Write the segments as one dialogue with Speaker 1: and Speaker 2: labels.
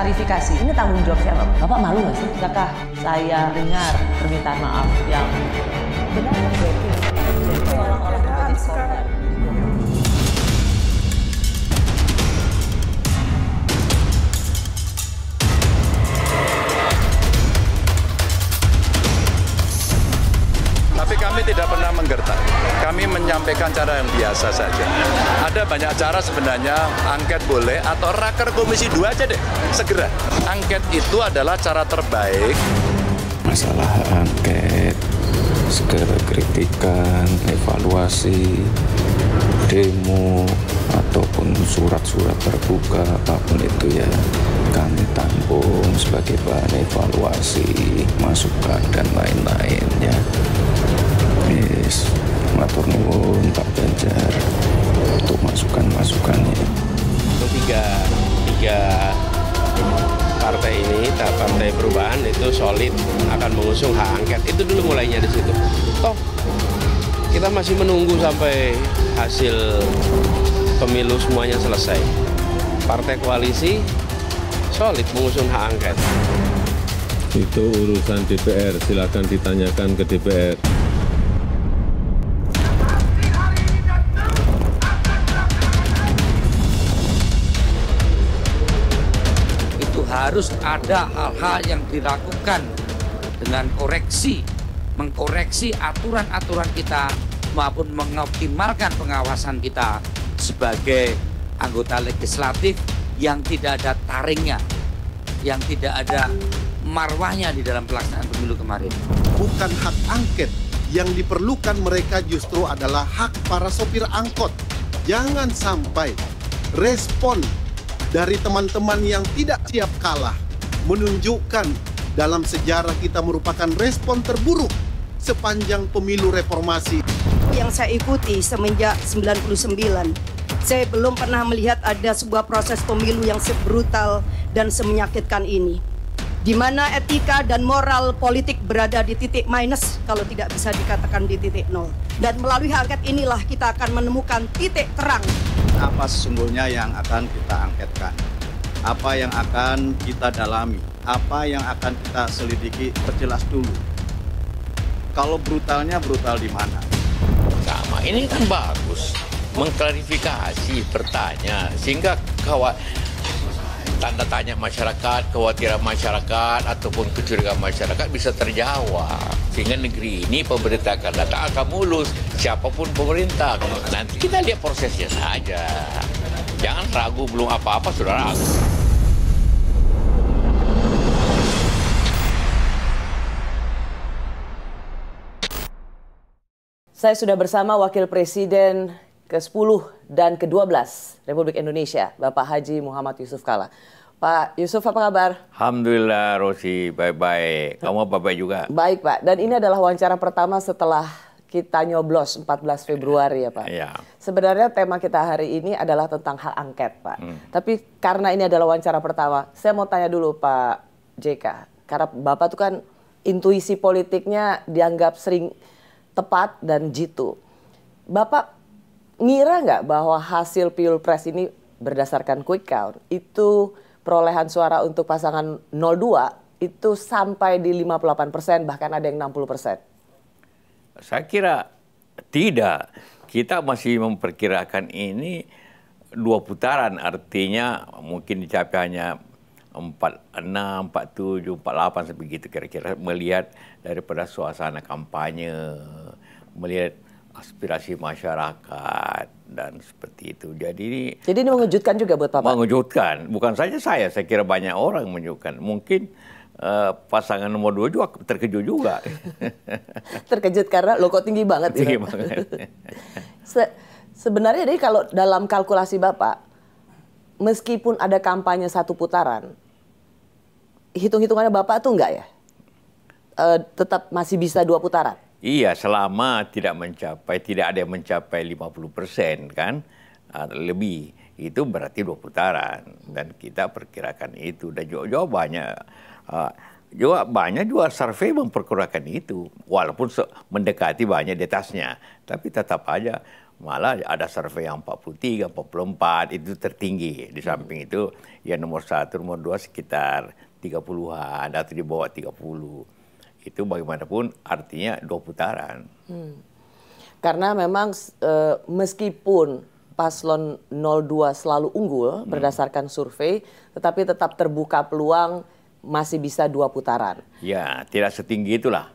Speaker 1: klarifikasi. Ini tanggung jawab siapa? Bapak malu nggak sih? Bisakah saya dengar permintaan maaf yang benar-benar orang-orang sekarang?
Speaker 2: Kami tidak pernah menggertak. Kami menyampaikan cara yang biasa saja. Ada banyak cara sebenarnya angket boleh atau raker komisi 2 aja deh, segera. Angket itu adalah cara terbaik.
Speaker 1: Masalah angket, segera kritikan, evaluasi, demo, ataupun surat-surat terbuka apapun itu ya kami tampung sebagai bahan evaluasi, masukan dan lain-lain
Speaker 2: ya wis matur nuwun Pak Ganjar untuk masukan-masukannya. Untuk tiga, tiga partai ini, partai perubahan itu solid akan mengusung hak angket. Itu dulu mulainya di situ. Toh kita masih menunggu sampai hasil pemilu semuanya selesai. Partai koalisi solid mengusung hak angket.
Speaker 1: Itu urusan DPR, silakan ditanyakan ke
Speaker 2: DPR. harus ada hal-hal yang dilakukan dengan koreksi, mengkoreksi aturan-aturan kita maupun mengoptimalkan pengawasan kita sebagai anggota legislatif yang tidak ada taringnya, yang tidak ada marwahnya di dalam pelaksanaan pemilu kemarin. Bukan hak angket yang diperlukan mereka justru adalah hak para sopir angkot. Jangan sampai respon dari teman-teman yang tidak siap kalah menunjukkan dalam sejarah kita merupakan respon terburuk sepanjang pemilu reformasi.
Speaker 1: Yang saya ikuti semenjak 99, saya belum pernah melihat ada sebuah proses pemilu yang sebrutal dan semenyakitkan ini. Di mana etika dan moral politik berada di titik minus kalau tidak bisa dikatakan di titik nol. Dan melalui ini inilah kita akan menemukan titik terang
Speaker 2: apa sesungguhnya yang akan kita angketkan, apa yang akan kita dalami, apa yang akan kita selidiki perjelas dulu. Kalau brutalnya brutal di mana? Sama, ini kan bagus mengklarifikasi, bertanya sehingga kawan tanda tanya masyarakat, kekhawatiran masyarakat ataupun kecurigaan masyarakat bisa terjawab. Sehingga negeri ini pemerintah akan datang akan mulus siapapun pemerintah. Nanti kita lihat prosesnya saja. Jangan ragu belum apa-apa sudah ragu.
Speaker 1: Saya sudah bersama Wakil Presiden ke-10 dan ke-12 Republik Indonesia, Bapak Haji Muhammad Yusuf Kala. Pak Yusuf apa kabar?
Speaker 2: Alhamdulillah Rosi, Bye bye. Kamu apa-apa juga?
Speaker 1: Baik Pak, dan ini adalah wawancara pertama setelah kita nyoblos 14 Februari ya Pak. Ya. Sebenarnya tema kita hari ini adalah tentang hak angket Pak. Hmm. Tapi karena ini adalah wawancara pertama, saya mau tanya dulu Pak JK. Karena Bapak itu kan intuisi politiknya dianggap sering tepat dan jitu. Bapak ngira nggak bahwa hasil pilpres ini berdasarkan quick count itu perolehan suara untuk pasangan 02 itu sampai di 58 persen bahkan ada yang 60 persen?
Speaker 2: Saya kira tidak. Kita masih memperkirakan ini dua putaran artinya mungkin dicapai hanya 46, 47, 48 seperti itu kira-kira melihat daripada suasana kampanye, melihat aspirasi masyarakat dan seperti itu. Jadi ini Jadi ini mengejutkan juga buat Bapak. Mengejutkan, bukan saja saya, saya kira banyak orang mengejutkan. Mungkin uh, pasangan nomor dua juga terkejut juga.
Speaker 1: terkejut karena lo kok tinggi banget Tinggi ya? banget. Se sebenarnya jadi kalau dalam kalkulasi Bapak meskipun ada kampanye satu putaran hitung-hitungannya Bapak tuh enggak ya? Uh, tetap masih bisa dua putaran
Speaker 2: Iya, selama tidak mencapai, tidak ada yang mencapai 50 persen kan, ah, lebih. Itu berarti dua putaran. Dan kita perkirakan itu. Dan juga, juga banyak, ah, juga banyak juga survei memperkirakan itu. Walaupun mendekati banyak detasnya Tapi tetap aja malah ada survei yang 43, 44 itu tertinggi. Di samping itu ya nomor satu, nomor dua sekitar 30-an atau di bawah 30 itu bagaimanapun artinya dua putaran. Hmm.
Speaker 1: Karena memang e, meskipun paslon 02 selalu unggul hmm. berdasarkan survei, tetapi tetap terbuka peluang masih bisa dua putaran.
Speaker 2: Ya, tidak setinggi itulah.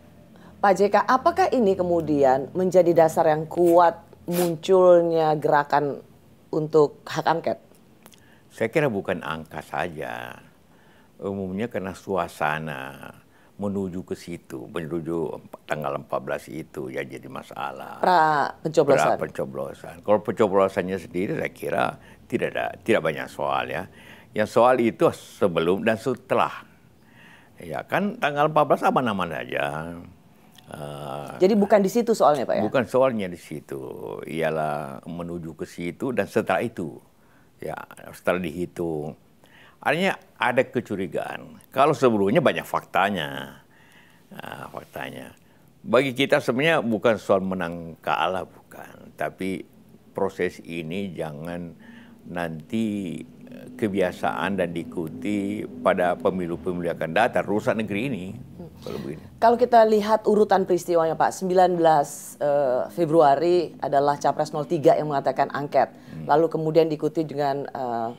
Speaker 1: Pak JK, apakah ini kemudian menjadi dasar yang kuat munculnya gerakan
Speaker 2: untuk hak angket? Saya kira bukan angka saja. Umumnya karena suasana menuju ke situ, menuju tanggal 14 itu ya jadi masalah.
Speaker 1: Pra pencoblosan. Pra
Speaker 2: pencoblosan. Kalau pencoblosannya sendiri saya kira tidak ada tidak banyak soal ya. Yang soal itu sebelum dan setelah. Ya kan tanggal 14 apa namanya aja. Uh, Jadi bukan di situ soalnya Pak ya? Bukan soalnya di situ. Ialah menuju ke situ dan setelah itu. Ya setelah dihitung Artinya ada kecurigaan. Kalau sebelumnya banyak faktanya. Nah, faktanya. Bagi kita sebenarnya bukan soal menang kalah, bukan. Tapi proses ini jangan nanti eh, kebiasaan dan diikuti pada pemilu-pemilu akan datang. Rusak negeri ini. Kalau, begini.
Speaker 1: kalau kita lihat urutan peristiwanya Pak, 19 uh, eh, Februari adalah Capres 03 yang mengatakan angket. Hmm. Lalu kemudian diikuti dengan uh,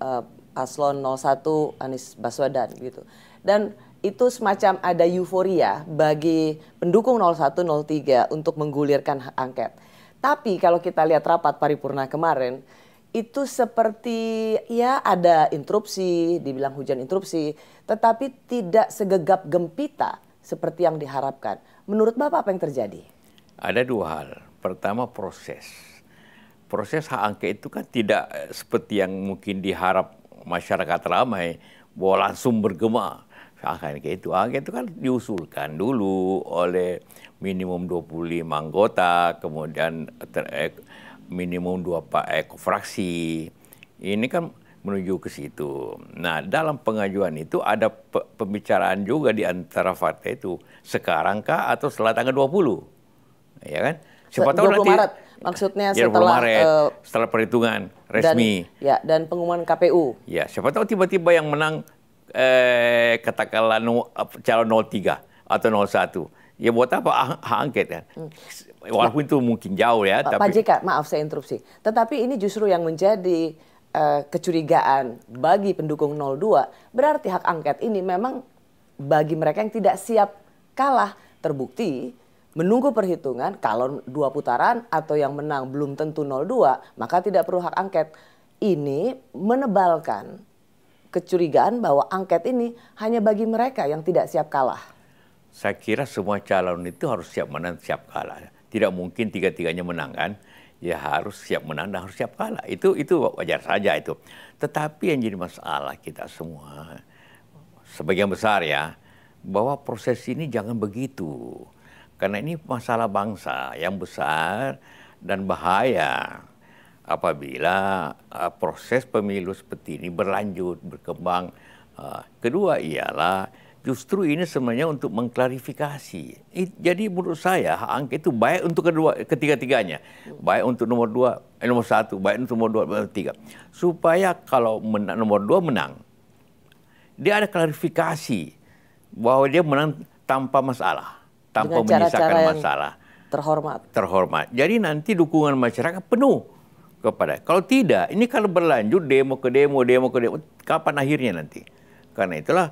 Speaker 1: uh, paslon 01 Anies Baswedan gitu. Dan itu semacam ada euforia bagi pendukung 0103 untuk menggulirkan hak angket. Tapi kalau kita lihat rapat paripurna kemarin, itu seperti ya ada interupsi, dibilang hujan interupsi, tetapi tidak segegap gempita seperti yang diharapkan. Menurut Bapak apa yang terjadi?
Speaker 2: Ada dua hal. Pertama proses. Proses hak angket itu kan tidak eh, seperti yang mungkin diharap masyarakat ramai bahwa langsung bergema akan kayak itu. Ah, itu kan diusulkan dulu oleh minimum 25 anggota, kemudian ter, eh, minimum dua pak eh, eko fraksi. Ini kan menuju ke situ. Nah, dalam pengajuan itu ada pe pembicaraan juga di antara partai itu. Sekarang kah atau setelah tanggal 20? Ya kan? Siapa tahu nanti Maret.
Speaker 1: Gitu. Maksudnya ya, setelah Maret, uh, eh,
Speaker 2: setelah perhitungan resmi. Dan,
Speaker 1: ya, dan pengumuman KPU.
Speaker 2: Ya, siapa tahu tiba-tiba yang menang eh, katakanlah no, calon 03 atau 01 ya buat apa ah, hak angket ya Hmm. Walaupun nah, itu mungkin jauh ya. Pak, tapi... Pak
Speaker 1: JK, maaf saya interupsi. Tetapi ini justru yang menjadi uh, kecurigaan bagi pendukung 02. Berarti hak angket ini memang bagi mereka yang tidak siap kalah terbukti menunggu perhitungan kalau dua putaran atau yang menang belum tentu 02 maka tidak perlu hak angket. Ini menebalkan kecurigaan bahwa angket ini hanya bagi mereka yang tidak siap kalah.
Speaker 2: Saya kira semua calon itu harus siap menang, siap kalah. Tidak mungkin tiga-tiganya menang kan? Ya harus siap menang dan harus siap kalah. Itu itu wajar saja itu. Tetapi yang jadi masalah kita semua sebagian besar ya bahwa proses ini jangan begitu. Karena ini masalah bangsa yang besar dan bahaya apabila uh, proses pemilu seperti ini berlanjut, berkembang. Uh, kedua ialah justru ini sebenarnya untuk mengklarifikasi. jadi menurut saya hak angket itu baik untuk kedua ketiga-tiganya, baik untuk nomor dua, eh, nomor satu, baik untuk nomor dua, nomor tiga, supaya kalau menang, nomor dua menang, dia ada klarifikasi bahwa dia menang tanpa masalah tanpa -cara menyisakan cara masalah. Terhormat. Terhormat. Jadi nanti dukungan masyarakat penuh kepada. Kalau tidak, ini kalau berlanjut demo ke demo, demo ke demo, kapan akhirnya nanti? Karena itulah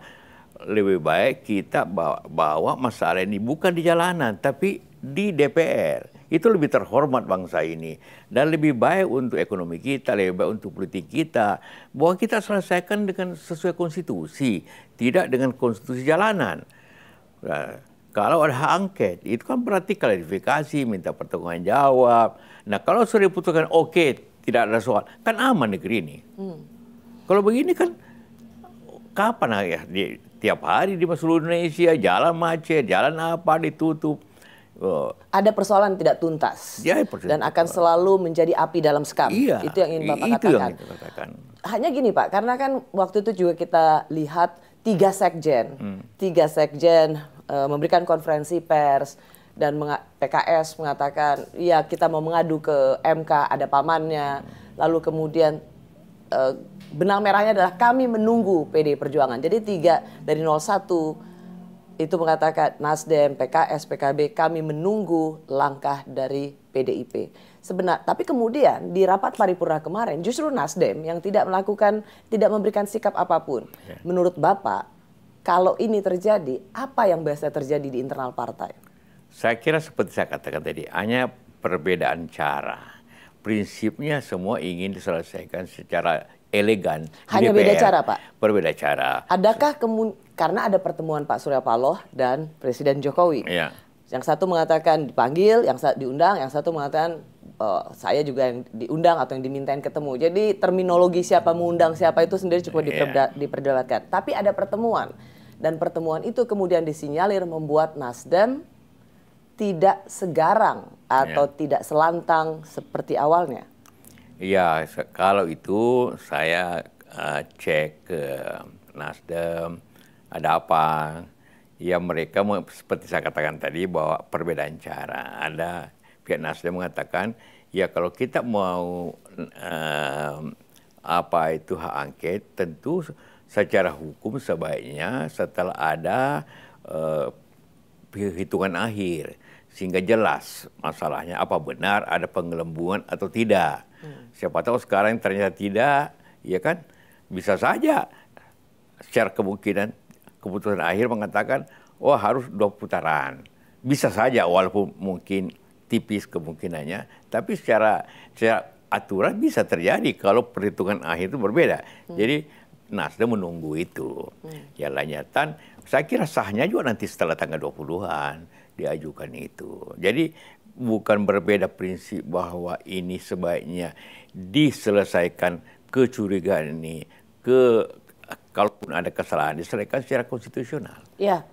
Speaker 2: lebih baik kita bawa, bawa masalah ini bukan di jalanan, tapi di DPR. Itu lebih terhormat bangsa ini. Dan lebih baik untuk ekonomi kita, lebih baik untuk politik kita. Bahwa kita selesaikan dengan sesuai konstitusi, tidak dengan konstitusi jalanan. Nah, kalau ada hak angket, itu kan berarti klarifikasi, minta pertanggungan jawab. Nah kalau sudah diputuskan oke, okay, tidak ada soal, kan aman negeri ini. Hmm. Kalau begini kan kapan ya di, tiap hari di seluruh Indonesia jalan macet, jalan apa ditutup. Oh.
Speaker 1: Ada persoalan tidak tuntas ya, dan akan selalu menjadi api dalam sekam. Iya, itu yang ingin bapak itu katakan. Yang katakan. Hanya gini pak, karena kan waktu itu juga kita lihat tiga sekjen, hmm. tiga sekjen uh, memberikan konferensi pers dan meng PKS mengatakan ya kita mau mengadu ke MK ada pamannya lalu kemudian uh, benang merahnya adalah kami menunggu PD Perjuangan jadi tiga dari 01 itu mengatakan Nasdem, PKS, PKB kami menunggu langkah dari PDIP. sebenarnya tapi kemudian di rapat paripurna kemarin justru Nasdem yang tidak melakukan, tidak memberikan sikap apapun. Ya. Menurut Bapak, kalau ini terjadi, apa yang biasa terjadi di internal partai?
Speaker 2: Saya kira seperti saya katakan tadi, hanya perbedaan cara. Prinsipnya semua ingin diselesaikan secara elegan. Hanya DPR, beda cara, Pak. Berbeda cara.
Speaker 1: Adakah kemun karena ada pertemuan Pak Surya Paloh dan Presiden Jokowi. Iya. Yang satu mengatakan dipanggil, yang satu diundang, yang satu mengatakan uh, saya juga yang diundang atau yang dimintain ketemu. Jadi terminologi siapa mengundang siapa itu sendiri cukup yeah. Iya. diperdebatkan. Tapi ada pertemuan. Dan pertemuan itu kemudian disinyalir membuat Nasdem tidak segarang atau ya. tidak selantang seperti awalnya.
Speaker 2: Iya, kalau itu saya uh, cek ke Nasdem ada apa. Ya mereka seperti saya katakan tadi bahwa perbedaan cara. Ada pihak Nasdem mengatakan ya kalau kita mau uh, apa itu hak angket tentu secara hukum sebaiknya setelah ada uh, hitungan akhir sehingga jelas masalahnya apa benar ada penggelembungan atau tidak. Hmm. Siapa tahu sekarang ternyata tidak, ya kan bisa saja secara kemungkinan keputusan akhir mengatakan oh harus dua putaran. Bisa saja walaupun mungkin tipis kemungkinannya, tapi secara secara aturan bisa terjadi kalau perhitungan akhir itu berbeda. Hmm. Jadi Nasdem menunggu itu. Hmm. Ya lanyatan, saya kira sahnya juga nanti setelah tanggal 20-an diajukan itu. Jadi bukan berbeda prinsip bahwa ini sebaiknya diselesaikan kecurigaan ini ke kalaupun ada kesalahan diselesaikan secara konstitusional.
Speaker 1: Ya,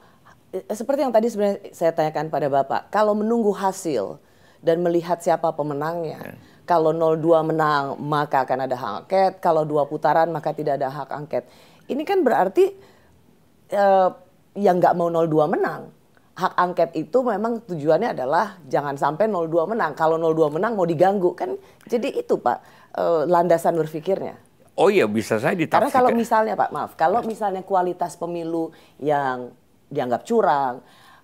Speaker 1: seperti yang tadi sebenarnya saya tanyakan pada Bapak, kalau menunggu hasil dan melihat siapa pemenangnya, ya kalau 02 menang maka akan ada hak angket, kalau dua putaran maka tidak ada hak angket. Ini kan berarti eh, yang nggak mau 02 menang. Hak angket itu memang tujuannya adalah jangan sampai 02 menang. Kalau 02 menang mau diganggu kan. Jadi itu Pak eh, landasan berpikirnya.
Speaker 2: Oh iya bisa saya ditafsirkan. Karena kalau
Speaker 1: misalnya Pak, maaf, kalau misalnya kualitas pemilu yang dianggap curang,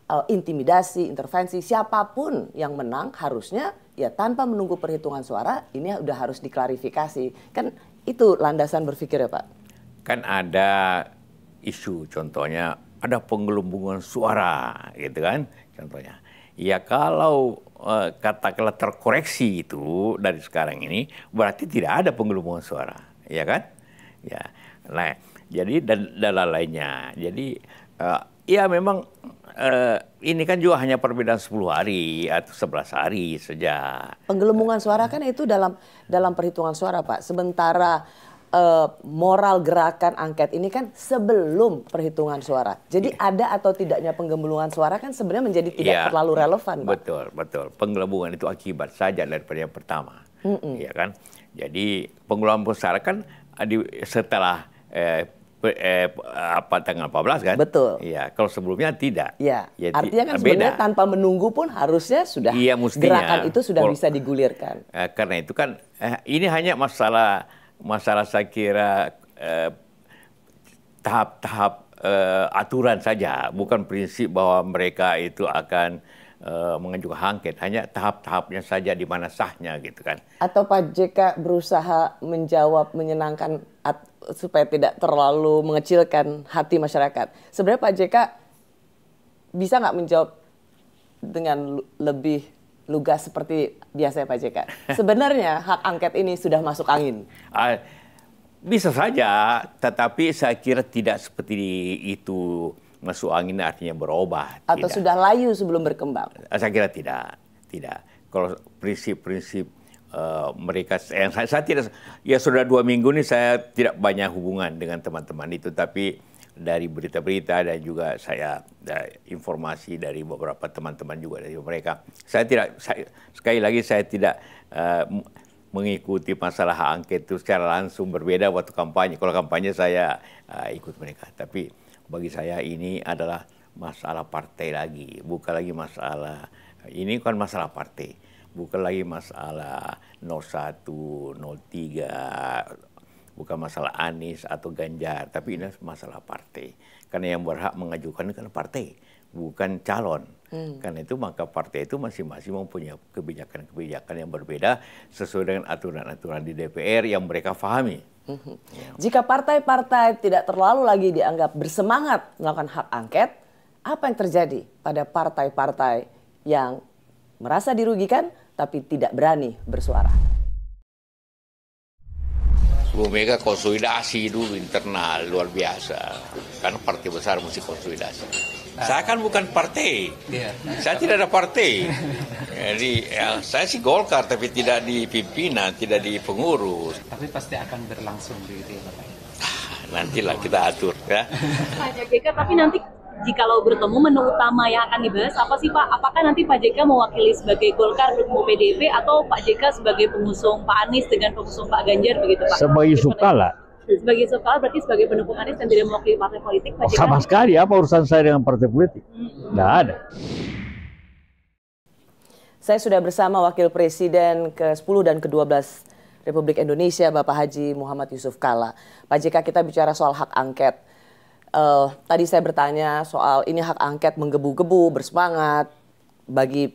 Speaker 1: uh, intimidasi, intervensi, siapapun yang menang harusnya ya tanpa menunggu perhitungan suara ini sudah harus diklarifikasi. Kan itu landasan berpikir ya Pak.
Speaker 2: Kan ada isu contohnya ada penggelembungan suara gitu kan contohnya. Ya kalau eh, katakanlah terkoreksi itu dari sekarang ini berarti tidak ada penggelembungan suara, ya kan? Ya. Nah, jadi dan, dan lainnya. Jadi uh, ya memang uh, ini kan juga hanya perbedaan 10 hari atau 11 hari saja.
Speaker 1: Penggelembungan suara kan itu dalam dalam perhitungan suara, Pak. Sementara uh, moral gerakan angket ini kan sebelum perhitungan suara. Jadi yeah. ada atau tidaknya penggelembungan suara kan sebenarnya menjadi tidak yeah. terlalu relevan, Pak.
Speaker 2: Betul, betul. Penggelembungan itu akibat saja daripada yang pertama. Mm -mm. Ya kan? Jadi penggelembungan suara kan eh, di, setelah eh, eh, apa tanggal 14 kan? Betul. Iya, kalau sebelumnya tidak.
Speaker 1: Iya. Ya, Artinya kan eh, beda. tanpa menunggu pun harusnya sudah iya,
Speaker 2: gerakan itu
Speaker 1: sudah bisa digulirkan.
Speaker 2: Eh, karena itu kan eh, ini hanya masalah masalah saya kira tahap-tahap eh, eh, aturan saja, bukan prinsip bahwa mereka itu akan eh, mengajukan angket, hanya tahap-tahapnya saja di mana sahnya gitu kan.
Speaker 1: Atau Pak JK berusaha menjawab menyenangkan supaya tidak terlalu mengecilkan hati masyarakat. Sebenarnya Pak JK bisa nggak menjawab dengan lebih lugas seperti biasa Pak JK? Sebenarnya hak angket ini sudah masuk
Speaker 2: angin. Uh, bisa saja, tetapi saya kira tidak seperti itu masuk angin artinya berubah. Atau tidak.
Speaker 1: sudah layu sebelum berkembang?
Speaker 2: Ah, saya kira tidak, tidak. Kalau prinsip-prinsip Eh, mereka yang saya, saya tidak ya sudah dua minggu ini saya tidak banyak hubungan dengan teman-teman itu tapi dari berita-berita dan juga saya ya, informasi dari beberapa teman-teman juga dari mereka saya tidak saya, sekali lagi saya tidak uh, mengikuti masalah hak angket itu secara langsung berbeda waktu kampanye kalau kampanye saya uh, ikut mereka tapi bagi saya ini adalah masalah partai lagi bukan lagi masalah ini kan masalah partai bukan lagi masalah 01, 03, bukan masalah Anies atau Ganjar, tapi ini masalah partai. Karena yang berhak mengajukan kan partai, bukan calon. Hmm. Karena itu maka partai itu masing-masing mempunyai kebijakan-kebijakan yang berbeda sesuai dengan aturan-aturan di DPR yang mereka fahami. Hmm.
Speaker 1: Ya. Jika partai-partai tidak terlalu lagi dianggap bersemangat melakukan hak angket, apa yang terjadi pada partai-partai yang merasa dirugikan tapi tidak berani bersuara.
Speaker 2: Bu Mega konsolidasi dulu internal luar biasa. Karena partai besar mesti konsolidasi. Nah. Saya kan bukan partai. Iya. Saya tidak ada partai. Jadi ya, saya sih Golkar tapi tidak di pimpinan, tidak di pengurus. Tapi pasti akan berlangsung begitu ya ah, Bapak. Nantilah kita atur ya.
Speaker 1: Pak tapi nanti jikalau bertemu menu utama yang akan dibahas apa sih Pak? Apakah nanti Pak JK mewakili sebagai Golkar bertemu PDIP atau Pak JK sebagai pengusung Pak Anies dengan pengusung Pak Ganjar begitu Pak? Sebagai suka lah. Sebagai suka berarti sebagai pendukung Anies dan tidak mewakili partai politik Pak oh, Sama sekali
Speaker 2: apa urusan saya dengan partai politik? Hmm. ada.
Speaker 1: Saya sudah bersama Wakil Presiden ke-10 dan ke-12 Republik Indonesia Bapak Haji Muhammad Yusuf Kala. Pak JK kita bicara soal hak angket uh, tadi saya bertanya soal ini hak angket menggebu-gebu, bersemangat bagi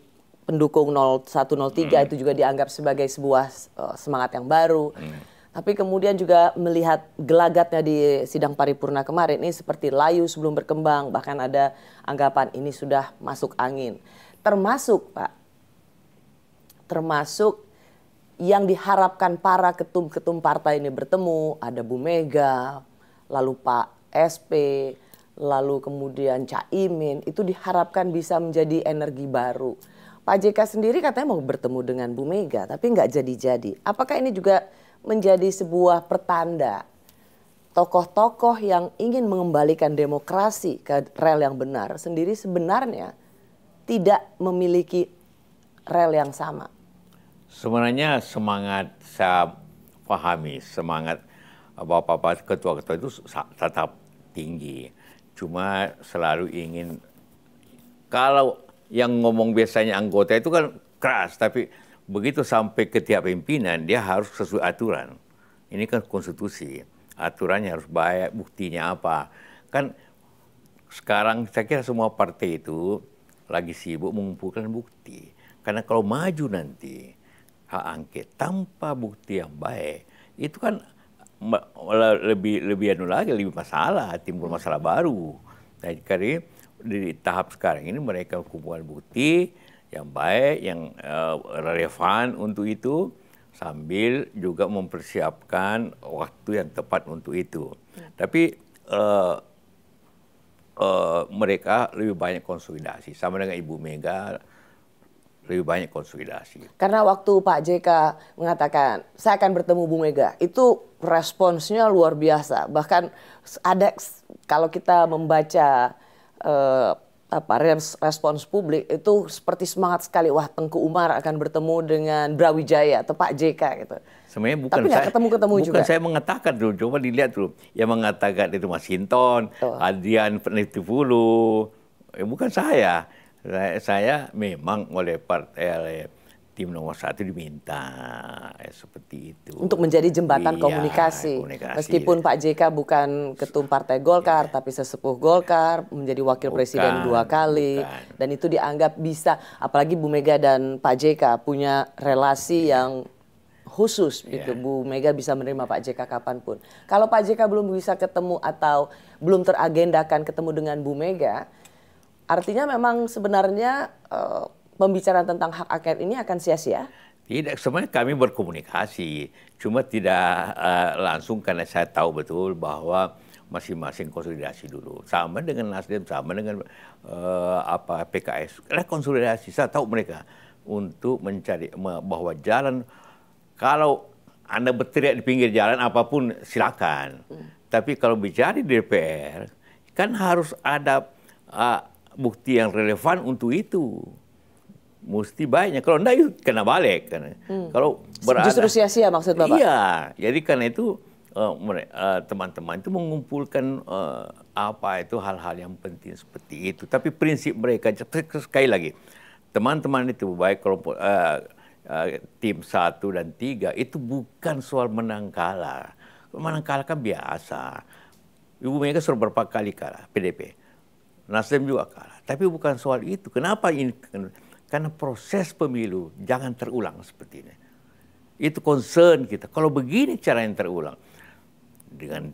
Speaker 1: pendukung 0103 hmm. itu juga dianggap sebagai sebuah uh, semangat yang baru. Hmm. Tapi kemudian juga melihat gelagatnya di sidang paripurna kemarin ini seperti layu sebelum berkembang, bahkan ada anggapan ini sudah masuk angin. Termasuk Pak, termasuk yang diharapkan para ketum-ketum partai ini bertemu, ada Bu Mega, lalu Pak SP, lalu kemudian Caimin, itu diharapkan bisa menjadi energi baru. Pak JK sendiri katanya mau bertemu dengan Bu Mega, tapi nggak jadi-jadi. Apakah ini juga menjadi sebuah pertanda tokoh-tokoh yang ingin mengembalikan demokrasi ke rel yang benar sendiri sebenarnya tidak memiliki rel yang sama?
Speaker 2: Sebenarnya semangat saya pahami, semangat bapak-bapak ketua-ketua itu tetap tinggi. Cuma selalu ingin kalau yang ngomong biasanya anggota itu kan keras, tapi begitu sampai ke tiap pimpinan dia harus sesuai aturan. Ini kan konstitusi, aturannya harus baik, buktinya apa. Kan sekarang saya kira semua partai itu lagi sibuk mengumpulkan bukti. Karena kalau maju nanti hak angket tanpa bukti yang baik, itu kan lebih lebih anu lagi lebih masalah timbul masalah baru. Nah, jadi di tahap sekarang ini mereka kumpulan bukti yang baik, yang uh, relevan untuk itu, sambil juga mempersiapkan waktu yang tepat untuk itu. ya. Tapi uh, uh, mereka lebih banyak konsolidasi, sama dengan Ibu Mega lebih banyak konsolidasi.
Speaker 1: Karena waktu Pak JK mengatakan saya akan bertemu Bu Mega, itu responsnya luar biasa. Bahkan ada kalau kita membaca eh, apa respons publik itu seperti semangat sekali wah Tengku Umar akan bertemu dengan Brawijaya atau Pak JK gitu.
Speaker 2: Sebenarnya bukan Tapi saya ketemu ketemu bukan juga. saya mengatakan dulu coba dilihat dulu yang mengatakan itu Mas Hinton, oh. Adian Penitipulu, eh, ya, bukan saya. saya. Saya memang oleh partai tim nomor satu diminta ya, seperti itu
Speaker 1: untuk menjadi jembatan iya, komunikasi. komunikasi meskipun Pak JK bukan ketum partai Golkar iya. tapi sesepuh Golkar menjadi wakil bukan, presiden dua kali bukan. dan itu dianggap bisa apalagi Bu Mega dan Pak JK punya relasi iya. yang khusus yeah. gitu Bu Mega bisa menerima Pak JK kapanpun. Kalau Pak JK belum bisa ketemu atau belum teragendakan ketemu dengan Bu Mega, artinya memang sebenarnya uh, pembicaraan tentang hak angket ini akan sia-sia?
Speaker 2: Tidak, sebenarnya kami berkomunikasi, cuma tidak uh, langsung karena saya tahu betul bahwa masing-masing konsolidasi dulu. Sama dengan Nasdem, sama dengan uh, apa PKS. konsolidasi. saya tahu mereka untuk mencari bahwa jalan kalau Anda berteriak di pinggir jalan apapun silakan. Hmm. Tapi kalau bicara di DPR kan harus ada uh, bukti yang relevan untuk itu mesti banyak Kalau enggak itu kena balik. Kan. Hmm. Kalau berada, Justru
Speaker 1: sia-sia ya maksud Bapak? Iya.
Speaker 2: Jadi karena itu eh, eh, teman-teman uh, itu mengumpulkan uh, apa itu hal-hal yang penting seperti itu. Tapi prinsip mereka, sekali lagi, teman-teman itu baik kelompok, uh, uh, tim satu dan tiga itu bukan soal menang kalah. Menang kalah kan biasa. Ibu mereka sudah berapa kali kalah PDP. Nasdem juga kalah. Tapi bukan soal itu. Kenapa ini karena proses pemilu jangan terulang seperti ini. Itu concern kita. Kalau begini cara yang terulang, dengan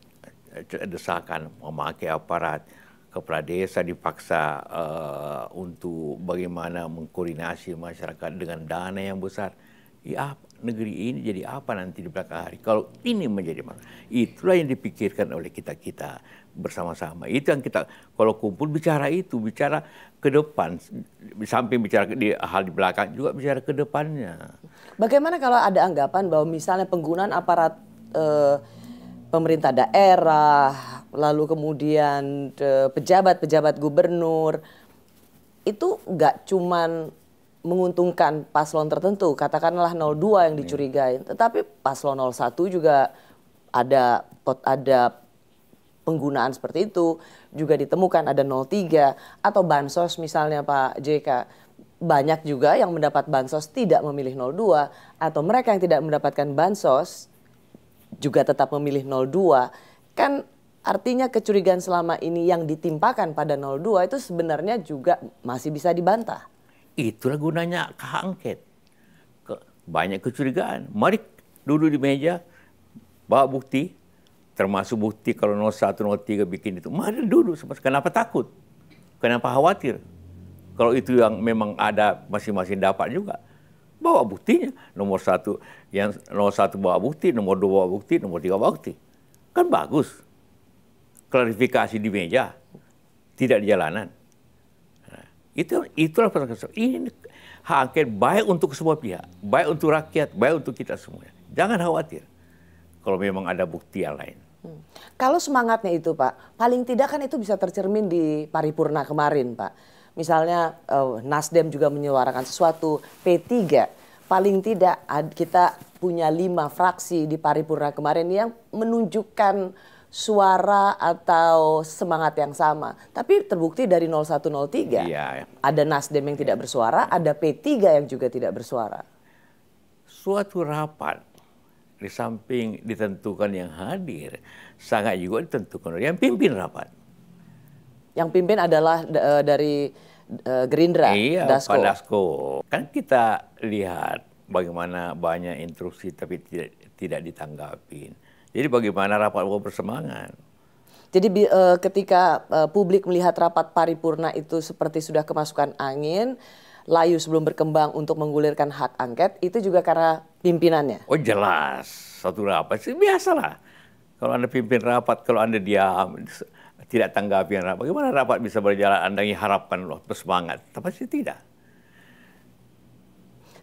Speaker 2: eh, desakan memakai aparat, kepala desa dipaksa uh, untuk bagaimana mengkoordinasi masyarakat dengan dana yang besar. Ya negeri ini jadi apa nanti di belakang hari. Kalau ini menjadi masalah, itulah yang dipikirkan oleh kita-kita bersama-sama. Itu yang kita, kalau kumpul bicara itu, bicara ke depan. Samping bicara di hal di belakang juga bicara ke depannya.
Speaker 1: Bagaimana kalau ada anggapan bahwa misalnya penggunaan aparat eh, pemerintah daerah, lalu kemudian eh, pejabat-pejabat gubernur, itu nggak cuman menguntungkan paslon tertentu, katakanlah 02 yang dicurigai, iya. tetapi paslon 01 juga ada pot ada penggunaan seperti itu juga ditemukan ada 03 atau bansos misalnya Pak JK banyak juga yang mendapat bansos tidak memilih 02 atau mereka yang tidak mendapatkan bansos juga tetap memilih 02 kan artinya kecurigaan selama ini yang ditimpakan pada 02 itu sebenarnya juga masih bisa dibantah
Speaker 2: Itulah gunanya hak angket. Banyak kecurigaan. Mari duduk di meja, bawa bukti, termasuk bukti kalau 01, 03 bikin itu. Mari duduk. Kenapa takut? Kenapa khawatir? Kalau itu yang memang ada masing-masing dapat juga bawa buktinya. Nomor satu, yang nomor satu bawa bukti, nomor dua bawa bukti, nomor tiga bawa bukti. Kan bagus. Klarifikasi di meja, tidak di jalanan. Itu itulah persoalan. Ini hak angket baik untuk semua pihak, baik untuk rakyat, baik untuk kita semua. Jangan khawatir kalau memang ada bukti yang lain. Hmm.
Speaker 1: Kalau semangatnya itu Pak, paling tidak kan itu bisa tercermin di paripurna kemarin Pak. Misalnya eh, Nasdem juga menyuarakan sesuatu, P3 paling tidak kita punya lima fraksi di paripurna kemarin yang menunjukkan suara atau semangat yang sama. Tapi terbukti dari 0103 iya. ada Nasdem yang tidak bersuara, ada P3 yang juga tidak bersuara.
Speaker 2: Suatu rapat di samping ditentukan yang hadir, sangat juga ditentukan yang pimpin rapat.
Speaker 1: Yang pimpin adalah eh, dari eh, Gerindra, iya, Dasko. Dasko.
Speaker 2: Kan kita lihat bagaimana banyak instruksi tapi tidak, tidak ditanggapin. Jadi bagaimana rapat mau bersemangat?
Speaker 1: Jadi uh, ketika uh, publik melihat rapat paripurna itu seperti sudah kemasukan angin, layu sebelum berkembang untuk menggulirkan hak angket, itu juga karena pimpinannya?
Speaker 2: Oh jelas, satu rapat sih biasalah. Kalau Anda pimpin rapat, kalau Anda diam, tidak tanggapi rapat, bagaimana rapat bisa berjalan Anda harapan loh, bersemangat? Tapi sih tidak.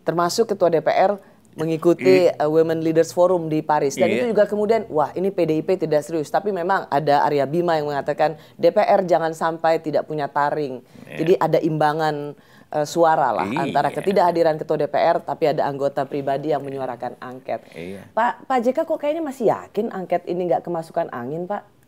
Speaker 1: Termasuk Ketua DPR mengikuti iya. uh, Women Leaders Forum di Paris dan iya. itu juga kemudian wah ini PDIP tidak serius tapi memang ada Arya Bima yang mengatakan DPR jangan sampai tidak punya taring iya. jadi ada imbangan uh, suara lah i, iya. antara ketidakhadiran ketua DPR tapi ada anggota pribadi yang menyuarakan angket iya. Pak Pak JK kok kayaknya masih yakin angket ini nggak kemasukan angin Pak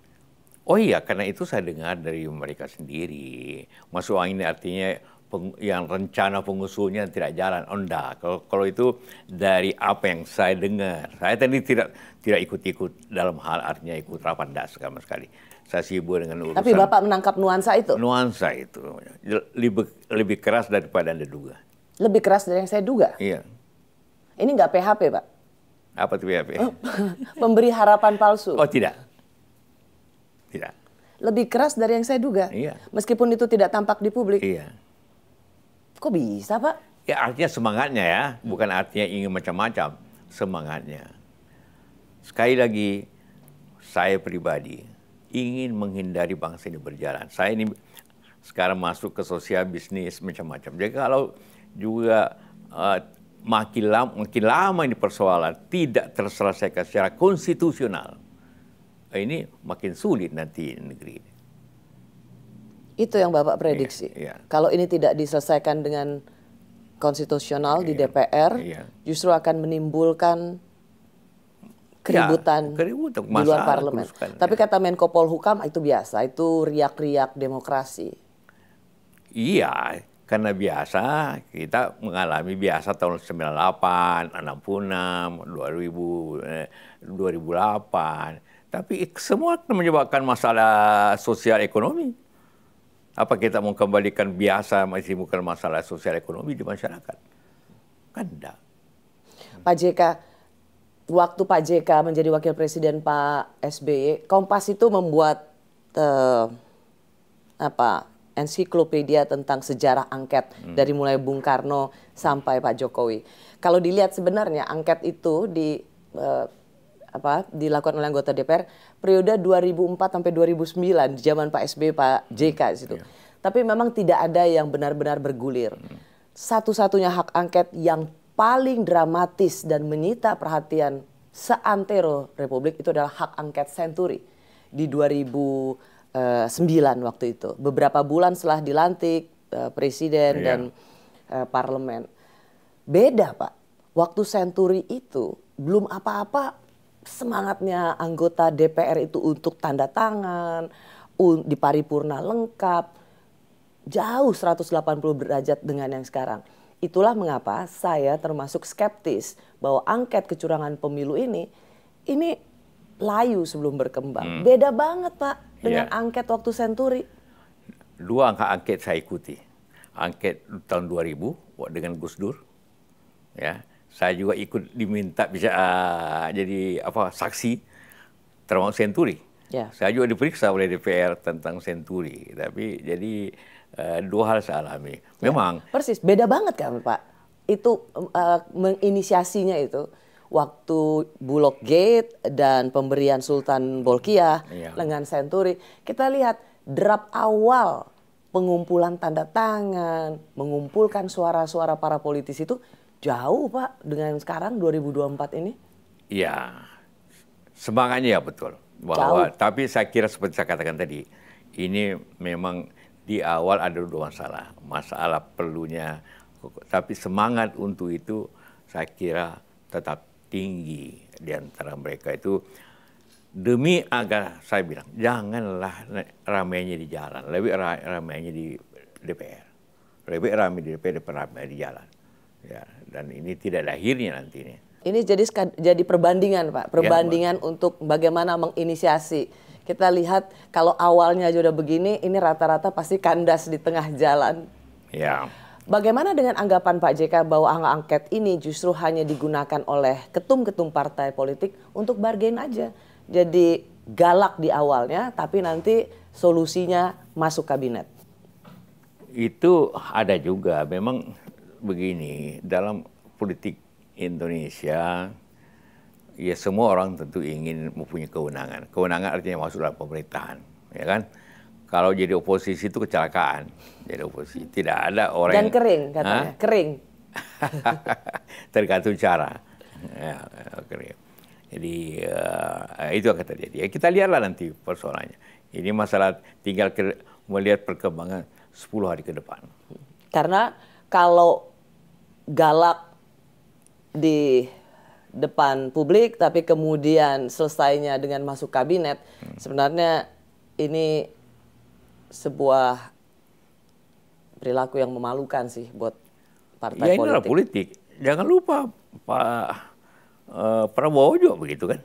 Speaker 2: Oh iya, karena itu saya dengar dari mereka sendiri. Masuk angin artinya peng, yang rencana pengusulnya tidak jalan. Onda, oh, kalau, kalau itu dari apa yang saya dengar, saya tadi tidak tidak ikut-ikut dalam hal artinya ikut rapat das sama sekali. Saya sibuk dengan urusan. Tapi bapak
Speaker 1: menangkap nuansa itu.
Speaker 2: Nuansa itu lebih lebih keras daripada anda duga.
Speaker 1: Lebih keras dari yang saya duga. Iya. Ini nggak PHP pak? Apa itu PHP? Memberi oh, harapan palsu. Oh tidak. Tidak. Lebih keras dari yang saya duga. Iya. Meskipun itu tidak tampak di publik. Iya. Kok bisa, Pak?
Speaker 2: Ya artinya semangatnya ya, bukan artinya ingin macam-macam, semangatnya. Sekali lagi, saya pribadi ingin menghindari bangsa ini berjalan. Saya ini sekarang masuk ke sosial bisnis macam-macam. Jadi kalau juga uh, makin lama, makin lama ini persoalan tidak terselesaikan secara konstitusional, ini makin sulit nanti negeri ini.
Speaker 1: Itu yang Bapak
Speaker 2: prediksi. Yeah, yeah.
Speaker 1: Kalau ini tidak diselesaikan dengan konstitusional yeah, di iya, DPR, yeah. justru akan menimbulkan keributan,
Speaker 2: ya, keributan di luar parlemen. Kerusukan, ya. Tapi
Speaker 1: kata Menko Polhukam itu biasa, itu riak-riak demokrasi.
Speaker 2: Iya, karena biasa kita mengalami biasa tahun 98, 66, 2000, 2008. Tapi semua menyebabkan masalah sosial ekonomi. Apa kita mau kembalikan biasa masih bukan masalah sosial ekonomi di masyarakat? Kan
Speaker 1: enggak. Pak JK, waktu Pak JK menjadi wakil presiden Pak SBY, e, Kompas itu membuat uh, apa ensiklopedia tentang sejarah angket hmm. dari mulai Bung Karno sampai Pak Jokowi. Kalau dilihat sebenarnya angket itu di uh, apa dilakukan oleh anggota DPR periode 2004 sampai 2009 zaman Pak SBY Pak JK hmm. situ. Yeah. Tapi memang tidak ada yang benar-benar bergulir. Hmm. Satu-satunya hak angket yang paling dramatis dan menyita perhatian seantero Republik itu adalah hak angket Century di 2009 eh, waktu itu. Beberapa bulan setelah dilantik eh, presiden yeah. dan eh, parlemen. Beda, Pak. Waktu Century itu belum apa-apa semangatnya anggota DPR itu untuk tanda tangan, di paripurna lengkap, jauh 180 derajat dengan yang sekarang. Itulah mengapa saya termasuk skeptis bahwa angket kecurangan pemilu ini, ini layu sebelum berkembang. Hmm. Beda banget Pak dengan yeah. angket waktu senturi.
Speaker 2: Dua angka angket saya ikuti. Angket tahun 2000 dengan Gus Dur. Ya, saya juga ikut diminta bisa uh, jadi apa saksi termasuk senturi. Yeah. Saya juga diperiksa oleh DPR tentang senturi, tapi jadi uh, dua hal saya alami. Ya. Memang yeah.
Speaker 1: persis beda banget kan Pak. Itu uh, menginisiasinya itu waktu Bulog Gate dan pemberian Sultan Bolkiah yeah. lengan senturi. Kita lihat draft awal pengumpulan tanda tangan, mengumpulkan suara-suara para politisi itu jauh Pak dengan sekarang 2024 ini?
Speaker 2: Iya, semangatnya ya betul. Bahwa, jauh. Tapi saya kira seperti saya katakan tadi, ini memang di awal ada dua masalah. Masalah perlunya, tapi semangat untuk itu saya kira tetap tinggi di antara mereka itu demi agar saya bilang janganlah ramainya di jalan, lebih ramainya di DPR, lebih ramai di DPR daripada ramai di jalan ya dan ini tidak lahirnya nantinya
Speaker 1: ini jadi jadi perbandingan pak ya, perbandingan ya, untuk bagaimana menginisiasi kita lihat kalau awalnya sudah begini ini rata-rata pasti kandas di tengah jalan ya Bagaimana dengan anggapan Pak JK bahwa angka angket ini justru hanya digunakan oleh ketum-ketum partai politik untuk bargain aja? Jadi galak di awalnya, tapi nanti solusinya masuk kabinet.
Speaker 2: Itu ada juga. Memang begini, dalam politik Indonesia, ya semua orang tentu ingin mempunyai kewenangan. Kewenangan artinya masuk dalam pemerintahan, ya kan? Kalau jadi oposisi itu kecelakaan. Jadi oposisi tidak ada orang dan yang, kering katanya, ha? kering. Tergantung cara. Ya, kering. Jadi uh, itu akan terjadi. Ya, kita lihatlah nanti persoalannya. Ini masalah tinggal melihat perkembangan 10 hari ke depan.
Speaker 1: Karena kalau galak di depan publik tapi kemudian selesainya dengan masuk kabinet hmm. sebenarnya ini sebuah perilaku yang memalukan sih buat partai politik. Ya inilah politik.
Speaker 2: Jangan lupa Pak uh, Prabowo juga begitu kan.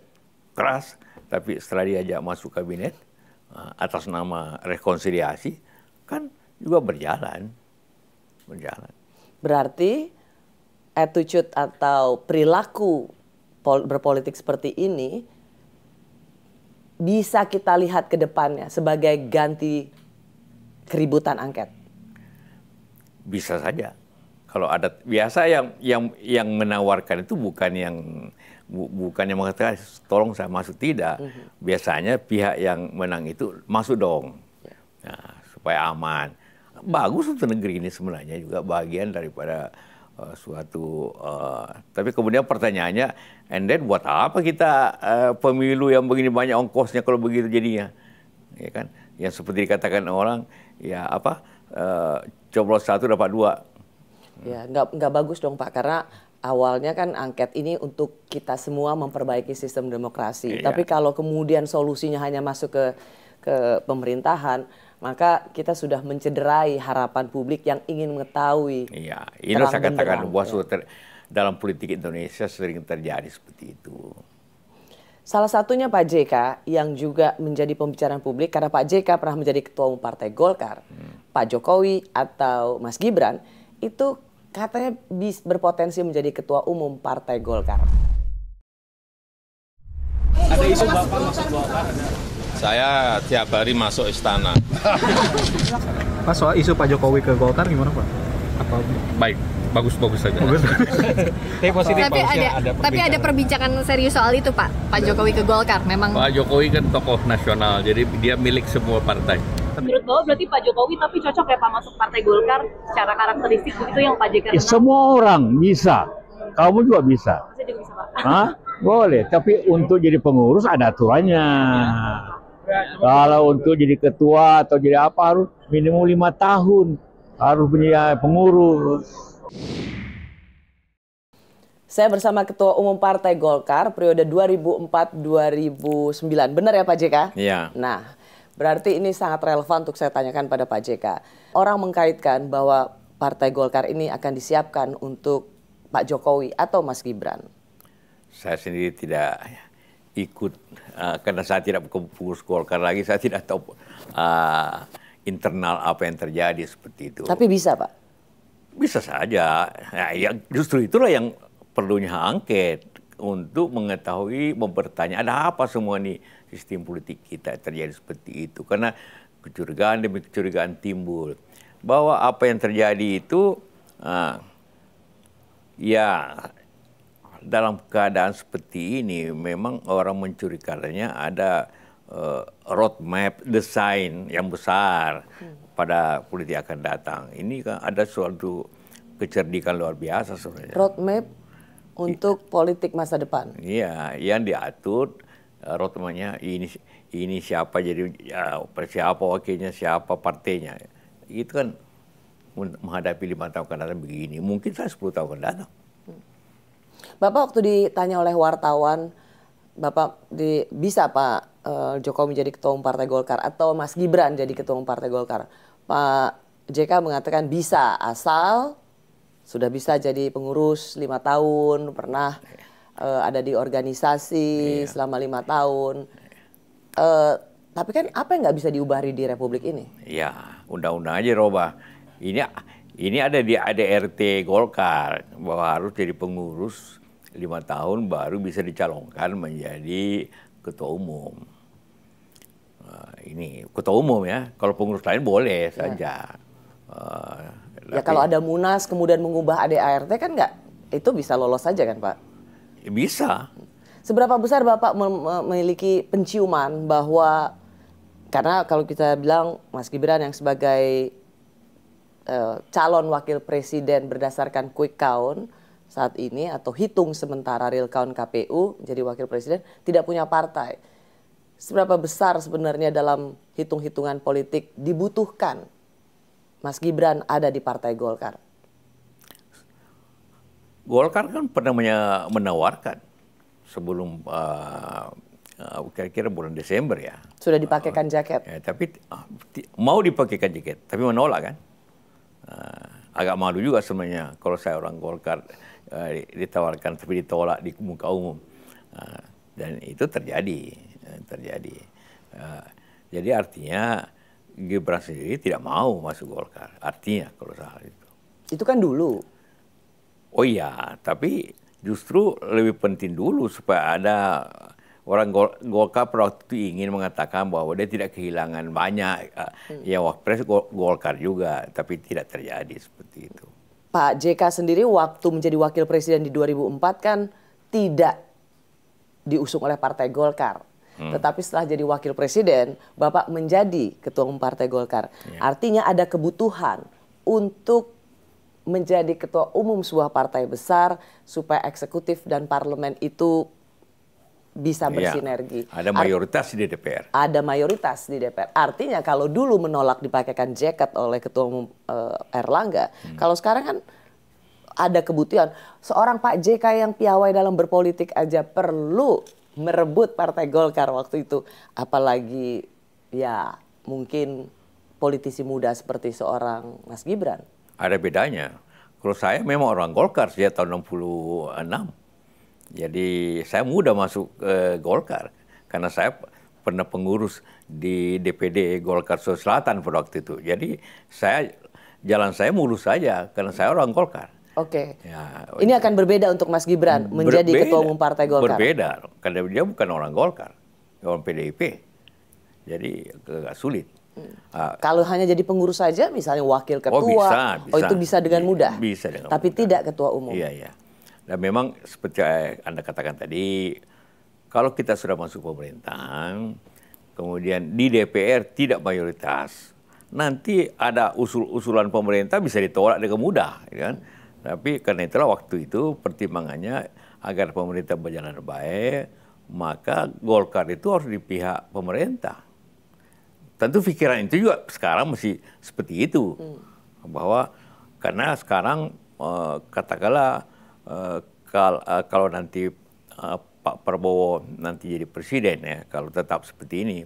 Speaker 2: Keras tapi setelah diajak masuk kabinet eh, atas nama rekonsiliasi kan juga berjalan. Berjalan. Berarti
Speaker 1: attitude atau perilaku berpolitik seperti ini bisa kita lihat ke depannya sebagai ganti keributan angket?
Speaker 2: Bisa saja. Kalau ada biasa yang yang yang menawarkan itu bukan yang bu, bukan yang mengatakan tolong saya masuk tidak. Mm -hmm. Biasanya pihak yang menang itu masuk dong. Yeah. Nah, supaya aman. Bagus untuk negeri ini sebenarnya juga bagian daripada uh, suatu uh, tapi kemudian pertanyaannya and then buat apa kita uh, pemilu yang begini banyak ongkosnya kalau begitu jadinya ya kan yang seperti dikatakan orang ya apa uh, coblos satu dapat dua
Speaker 1: ya nggak nggak bagus dong pak karena awalnya kan angket ini untuk kita semua memperbaiki sistem demokrasi Iya. tapi kalau kemudian solusinya hanya masuk ke ke pemerintahan maka kita sudah mencederai harapan publik yang ingin mengetahui. Iya, ini saya katakan bahwa ya.
Speaker 2: dalam politik Indonesia sering terjadi seperti itu.
Speaker 1: Salah satunya Pak JK yang juga menjadi pembicaraan publik karena Pak JK pernah menjadi ketua umum Partai Golkar, hmm. Pak Jokowi atau Mas Gibran itu katanya bisa berpotensi menjadi ketua umum Partai Golkar.
Speaker 2: Ada isu Bapak masuk Golkar ada saya tiap hari masuk istana. Pak, soal isu Pak Jokowi ke Golkar gimana Pak? Apa? Baik, bagus-bagus saja. Bagus. tapi positif, tapi ada, ada tapi ada
Speaker 1: perbincangan serius soal itu Pak, Pak Jokowi ke Golkar memang. Pak
Speaker 2: Jokowi kan tokoh nasional, jadi dia milik semua partai.
Speaker 1: Menurut bahwa berarti Pak Jokowi tapi cocok ya Pak masuk partai Golkar secara karakteristik begitu yang Pak Jokowi. Eh, semua
Speaker 2: orang bisa, kamu juga bisa. Bisa juga bisa Pak. Hah? Boleh, tapi untuk jadi pengurus ada aturannya. Ya. Kalau untuk jadi ketua atau jadi apa harus minimum lima tahun harus punya pengurus.
Speaker 1: Saya bersama Ketua Umum Partai Golkar periode 2004-2009. Benar ya Pak JK? Iya. Nah, berarti ini sangat relevan untuk saya tanyakan pada Pak JK. Orang mengkaitkan bahwa Partai Golkar ini akan disiapkan untuk Pak Jokowi atau Mas Gibran.
Speaker 2: Saya sendiri tidak ikut Ah, karena saya tidak pengurus sekolah lagi, saya tidak tahu uh, internal apa yang terjadi seperti itu. Tapi bisa Pak? Bisa saja. Nah, ya, justru itulah yang perlunya angket untuk mengetahui, mempertanya ada apa semua nih sistem politik kita terjadi seperti itu. Karena kecurigaan demi kecurigaan timbul. Bahwa apa yang terjadi itu uh, ya dalam keadaan seperti ini memang orang mencurigakannya ada uh, roadmap desain yang besar hmm. pada politik akan datang. Ini kan ada suatu kecerdikan luar biasa sebenarnya. Roadmap
Speaker 1: untuk I, politik masa depan.
Speaker 2: Iya, yang diatur eh, roadmapnya ini ini siapa jadi ya, siapa wakilnya siapa partainya. Itu kan menghadapi lima tahun ke datang begini. Mungkin saya sepuluh tahun ke datang.
Speaker 1: Bapak waktu ditanya oleh wartawan, Bapak di, bisa Pak uh, Jokowi jadi ketua umum Partai Golkar atau Mas Gibran jadi ketua umum Partai Golkar. Pak JK mengatakan bisa asal sudah bisa jadi pengurus lima tahun, pernah uh, ada di organisasi iya. selama lima tahun. Uh, tapi kan apa yang nggak bisa diubah di Republik ini?
Speaker 2: Ya, undang-undang aja roba. Ini ini ada di ADRT Golkar bahwa harus jadi pengurus lima tahun baru bisa dicalonkan menjadi ketua umum. Uh, ini ketua umum ya. Kalau pengurus lain boleh ya. saja. Uh, ya tapi, kalau
Speaker 1: ada munas kemudian mengubah ADRT kan nggak itu bisa lolos saja kan Pak?
Speaker 2: Ya, bisa.
Speaker 1: Seberapa besar Bapak memiliki penciuman bahwa karena kalau kita bilang Mas Gibran yang sebagai uh, calon wakil presiden berdasarkan quick count saat ini atau hitung sementara real count KPU jadi wakil presiden tidak punya partai. Seberapa besar sebenarnya dalam hitung-hitungan politik dibutuhkan Mas Gibran ada di Partai Golkar?
Speaker 2: Golkar kan pernah menawarkan sebelum kira eh, eh, kira-kira bulan Desember ya.
Speaker 1: Sudah dipakaikan jaket. Ya, tapi ah,
Speaker 2: mau dipakaikan jaket, tapi menolak kan? agak malu juga sebenarnya kalau saya orang Golkar eh, ditawarkan tapi ditolak di muka umum. Eh, dan itu terjadi, eh, terjadi. jadi artinya Gibran sendiri tidak mau masuk Golkar. Artinya kalau salah itu.
Speaker 1: Itu kan dulu.
Speaker 2: Oh iya, tapi justru lebih penting dulu supaya ada orang Golkar pada waktu itu ingin mengatakan bahwa dia tidak kehilangan banyak eh, hmm. ya wapres Golkar juga, tapi tidak terjadi seperti itu.
Speaker 1: Pak JK sendiri waktu menjadi wakil presiden di 2004 kan tidak diusung oleh Partai Golkar. Hmm. Tetapi setelah jadi wakil presiden, Bapak menjadi ketua umum Partai Golkar. Ya. Artinya ada kebutuhan untuk menjadi ketua umum sebuah partai besar supaya eksekutif dan parlemen itu bisa iya. bersinergi. Ya,
Speaker 2: ada mayoritas Art di DPR.
Speaker 1: Ada mayoritas di DPR. Artinya kalau dulu menolak dipakaikan jaket oleh ketua umum uh, Erlangga, hmm. kalau sekarang kan ada kebutuhan. Seorang Pak JK yang piawai dalam berpolitik aja perlu merebut Partai Golkar waktu itu, apalagi ya mungkin politisi muda seperti seorang Mas Gibran.
Speaker 2: Ada bedanya. Kalau saya memang orang Golkar sejak tahun 66. Jadi saya mudah masuk ke Golkar karena saya pernah pengurus di DPD Golkar Sulawesi Selatan pada waktu itu. Jadi saya jalan saya mulus saja karena saya orang Golkar. Oke. Okay. Ya,
Speaker 1: ini akan berbeda untuk Mas Gibran berbeda, menjadi ketua umum Partai Golkar. Berbeda
Speaker 2: karena dia bukan orang Golkar, orang PDIP. Jadi agak sulit. Hmm.
Speaker 1: Kalau hanya jadi pengurus saja, misalnya wakil oh, ketua, oh, bisa, bisa. oh itu bisa dengan iya, mudah.
Speaker 2: Bisa dengan Tapi
Speaker 1: mudah. tidak ketua umum. Iya, iya.
Speaker 2: Dan memang seperti Anda katakan tadi, kalau kita sudah masuk pemerintahan, kemudian di DPR tidak mayoritas, nanti ada usul-usulan pemerintah bisa ditolak dengan mudah. Ya kan? Tapi karena itulah waktu itu pertimbangannya agar pemerintah berjalan baik, maka Golkar itu harus di pihak pemerintah. Tentu pikiran itu juga sekarang masih seperti itu. Hmm. Bahwa karena sekarang eh, katakanlah Eh, kal uh, kalau nanti uh, Pak Prabowo nanti jadi presiden ya kalau tetap seperti ini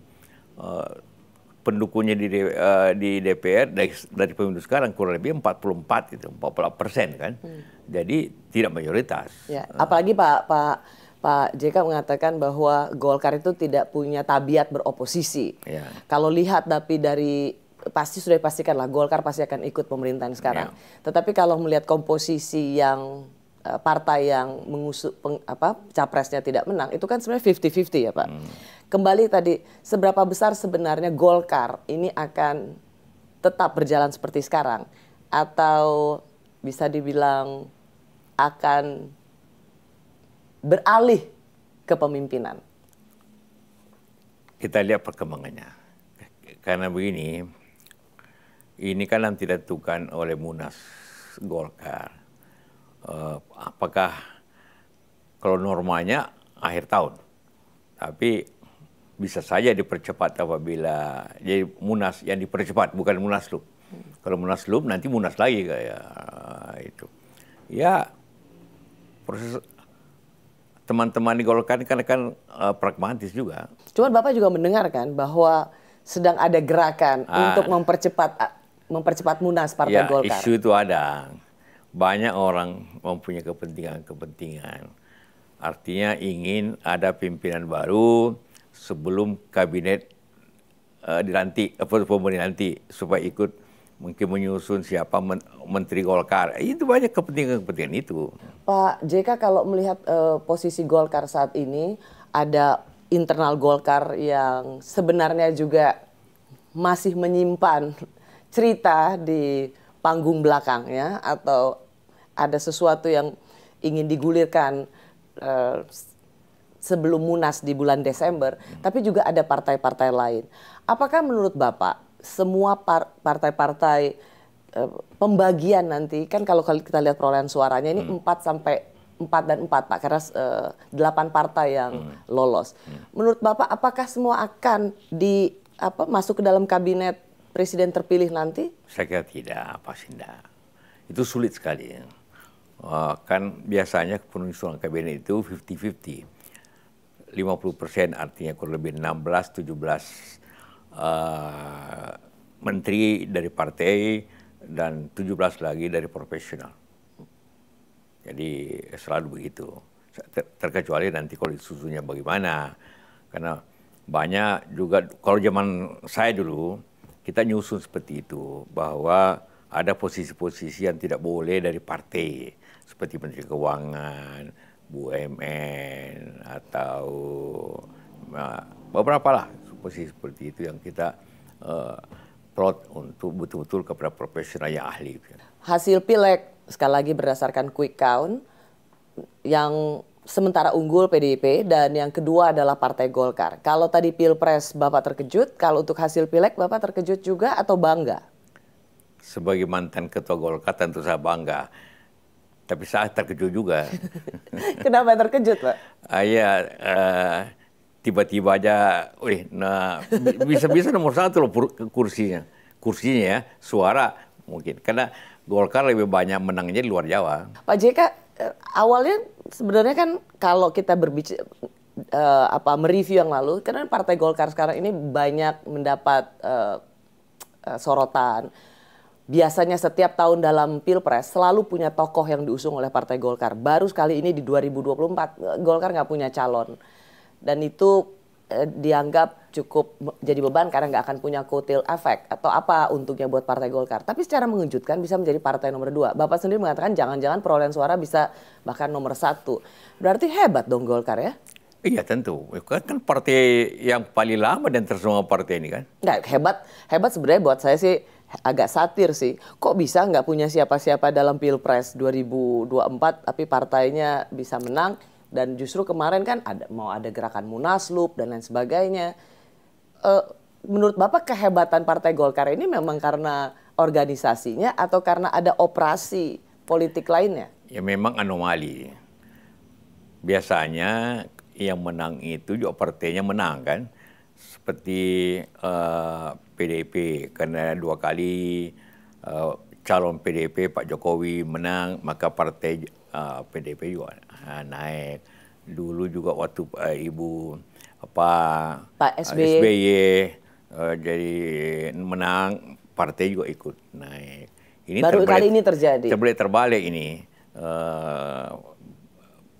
Speaker 2: uh, pendukungnya di uh, di DPR dari, dari pemilu sekarang kurang lebih 44 itu 44 persen kan hmm. jadi tidak mayoritas
Speaker 1: ya, apalagi Pak Pak Pak JK mengatakan bahwa Golkar itu tidak punya tabiat beroposisi. Ya. Kalau lihat tapi dari pasti sudah dipastikan lah Golkar pasti akan ikut pemerintahan sekarang. Ya. Tetapi kalau melihat komposisi yang Eh, partai yang mengusuk peng, apa capresnya tidak menang itu kan sebenarnya 50-50 ya Pak. Hmm. Kembali tadi seberapa besar sebenarnya Golkar ini akan tetap berjalan seperti sekarang atau bisa dibilang akan beralih ke pemimpinan.
Speaker 2: Kita lihat perkembangannya. Karena begini, ini kan yang tidak ditentukan oleh Munas Golkar uh, apakah kalau normanya akhir tahun. Tapi bisa saja dipercepat apabila jadi munas yang dipercepat bukan Munaslub. Kalau Munaslub nanti munas lagi kayak eh, itu. Ya proses teman-teman di Golkar kan kan uh, pragmatis juga.
Speaker 1: Cuman Bapak juga mendengar kan bahwa sedang ada gerakan ah, untuk mempercepat ah, mempercepat munas Partai ya, Golkar. isu
Speaker 2: itu ada banyak orang mempunyai kepentingan-kepentingan. Artinya ingin ada pimpinan baru sebelum kabinet uh, dilantik, apa pemerintah nanti supaya ikut mungkin menyusun siapa men menteri Golkar. Itu banyak kepentingan-kepentingan itu.
Speaker 1: Pak JK kalau melihat uh, posisi Golkar saat ini ada internal Golkar yang sebenarnya juga masih menyimpan cerita di panggung belakangnya atau ada sesuatu yang ingin digulirkan uh, sebelum munas di bulan Desember, hmm. tapi juga ada partai-partai lain. Apakah menurut Bapak semua partai-partai eh, pembagian nanti kan kalau kita lihat perolehan suaranya ini hmm. 4 sampai 4 dan 4 Pak karena uh, eh, 8 partai yang hmm. lolos. Hmm. Menurut Bapak apakah semua akan di apa masuk ke dalam kabinet presiden terpilih nanti?
Speaker 2: Saya kira tidak, pasti tidak. Itu sulit sekali. Ya uh, kan biasanya penyusunan kabinet itu 50-50. 50 persen artinya kurang lebih 16-17 uh, eh, menteri dari partai dan 17 lagi dari profesional. Jadi selalu begitu. Ter terkecuali nanti kalau susunya bagaimana. Karena banyak juga, kalau zaman saya dulu, kita nyusun seperti itu. Bahwa ada posisi-posisi yang tidak boleh dari partai seperti Menteri Keuangan, BUMN atau nah, beberapa lah posisi seperti itu yang kita uh, plot untuk betul-betul kepada profesional yang ahli. Ya.
Speaker 1: Hasil pilek sekali lagi berdasarkan quick count yang sementara unggul PDIP dan yang kedua adalah Partai Golkar. Kalau tadi Pilpres Bapak terkejut, kalau untuk hasil pilek Bapak terkejut juga atau bangga?
Speaker 2: sebagai mantan ketua Golkar tentu saya bangga. Tapi saya terkejut juga.
Speaker 1: Kenapa terkejut, Pak?
Speaker 2: Ah, iya, uh, tiba-tiba aja, wih, nah bisa-bisa nomor satu loh kursinya, kursinya ya, suara mungkin. Karena Golkar lebih banyak menangnya di luar Jawa.
Speaker 1: Pak JK, eh, awalnya sebenarnya kan kalau kita berbicara uh, eh, apa mereview yang lalu karena partai Golkar sekarang ini banyak mendapat uh, uh, sorotan biasanya setiap tahun dalam pilpres selalu punya tokoh yang diusung oleh Partai Golkar. Baru sekali ini di 2024 eh, Golkar nggak punya calon dan itu eh, dianggap cukup jadi beban karena nggak akan punya kotel efek atau apa untungnya buat Partai Golkar. Tapi secara mengejutkan bisa menjadi partai nomor dua. Bapak sendiri mengatakan jangan-jangan perolehan suara bisa bahkan nomor satu. Berarti hebat dong Golkar ya?
Speaker 2: Iya tentu, kan, kan partai yang paling lama dan tersemua partai ini kan.
Speaker 1: Nah, hebat, hebat sebenarnya buat saya sih agak satir sih. Kok bisa nggak punya siapa-siapa dalam Pilpres 2024 tapi partainya bisa menang dan justru kemarin kan ada mau ada gerakan Munaslup dan lain sebagainya. E, menurut Bapak kehebatan Partai Golkar ini memang karena organisasinya atau karena ada operasi politik lainnya?
Speaker 2: Ya memang anomali. Biasanya yang menang itu juga partainya menang kan seperti uh, eh, PDIP kerana dua kali uh, calon PDIP Pak Jokowi menang maka partai uh, eh, PDIP juga uh, naik. Dulu juga waktu uh, ibu apa Pak SBY, SBY uh, jadi menang partai juga ikut naik. Ini Baru terbalik, kali ini terjadi. Terbalik terbalik ini. Uh,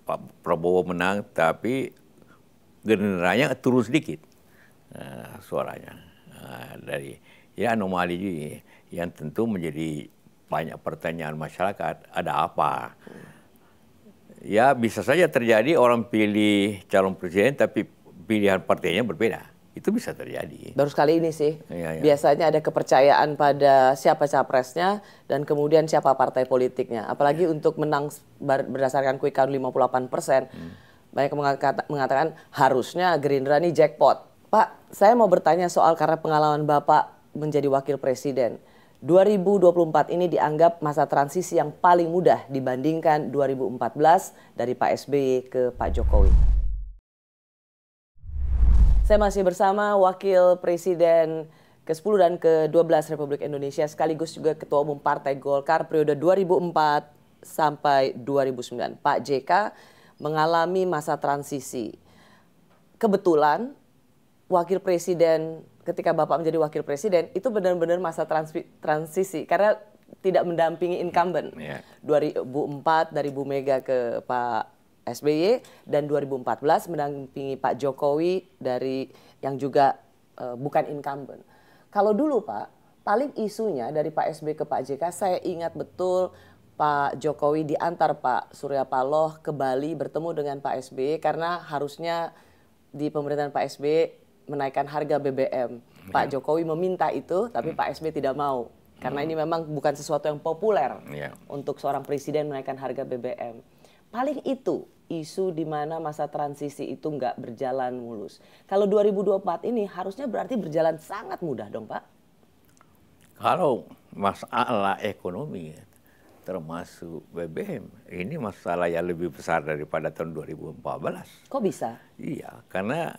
Speaker 2: Pak Prabowo menang tapi generanya turun sedikit. Eh, suaranya eh, dari ya anomali ini ya, yang tentu menjadi banyak pertanyaan masyarakat ada apa ya bisa saja terjadi orang pilih calon presiden tapi pilihan partainya berbeda itu bisa terjadi.
Speaker 1: Baru sekali ini sih. Ya, ya. Biasanya ada kepercayaan pada siapa capresnya dan kemudian siapa partai politiknya. Apalagi ya. untuk menang berdasarkan quick count 58 persen, hmm. banyak mengatakan harusnya Gerindra ini jackpot. Pak, saya mau bertanya soal karena pengalaman Bapak menjadi wakil presiden. 2024 ini dianggap masa transisi yang paling mudah dibandingkan 2014 dari Pak SBY ke Pak Jokowi. Saya masih bersama Wakil Presiden ke-10 dan ke-12 Republik Indonesia sekaligus juga Ketua Umum Partai Golkar periode 2004 sampai 2009. Pak JK mengalami masa transisi. Kebetulan wakil presiden ketika bapak menjadi wakil presiden itu benar-benar masa transisi, transisi karena tidak mendampingi incumbent hmm, yeah. Iya. 2004 dari Bu Mega ke Pak SBY dan 2014 mendampingi Pak Jokowi dari yang juga uh, bukan incumbent. Kalau dulu Pak, paling isunya dari Pak SBY ke Pak JK saya ingat betul Pak Jokowi diantar Pak Surya Paloh ke Bali bertemu dengan Pak SBY karena harusnya di pemerintahan Pak SBY menaikkan harga BBM. Ya. Pak Jokowi meminta itu, tapi hmm. Pak SB tidak mau. Karena hmm. ini memang bukan sesuatu yang populer ya. untuk seorang presiden menaikkan harga BBM. Paling itu isu di mana masa transisi itu nggak berjalan mulus. Kalau 2024 ini harusnya berarti berjalan sangat mudah dong Pak?
Speaker 2: Kalau masalah ekonomi termasuk BBM. Ini masalah yang lebih besar daripada tahun 2014. Kok bisa? Iya, karena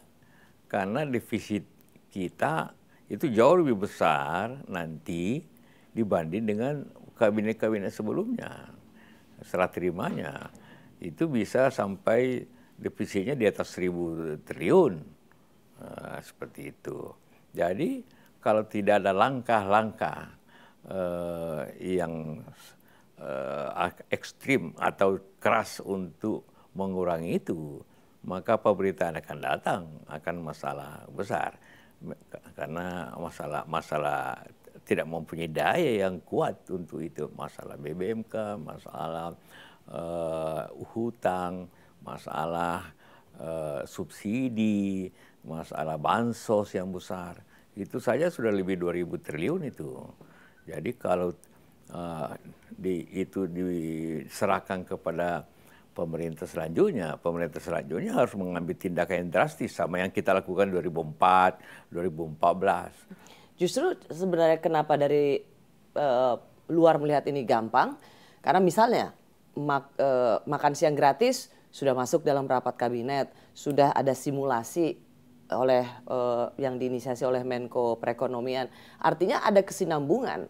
Speaker 2: karena defisit kita itu jauh lebih besar nanti dibanding dengan kabinet-kabinet sebelumnya. Serah terimanya itu bisa sampai defisitnya di atas seribu triliun Nah, seperti itu. Jadi kalau tidak ada langkah-langkah eh, yang eh, ekstrim atau keras untuk mengurangi itu, maka pemberitaan akan datang akan masalah besar karena masalah masalah tidak mempunyai daya yang kuat untuk itu masalah BBMK masalah uh, hutang masalah uh, subsidi masalah bansos yang besar itu saja sudah lebih 2000 triliun itu jadi kalau uh, di, itu diserahkan kepada pemerintah selanjutnya, pemerintah selanjutnya harus mengambil tindakan yang drastis sama yang kita lakukan 2004, 2014. Justru sebenarnya kenapa dari
Speaker 1: uh, luar melihat ini gampang? Karena misalnya mak, uh, makan siang gratis sudah masuk dalam rapat kabinet, sudah ada simulasi oleh uh, yang diinisiasi oleh Menko Perekonomian. Artinya ada kesinambungan.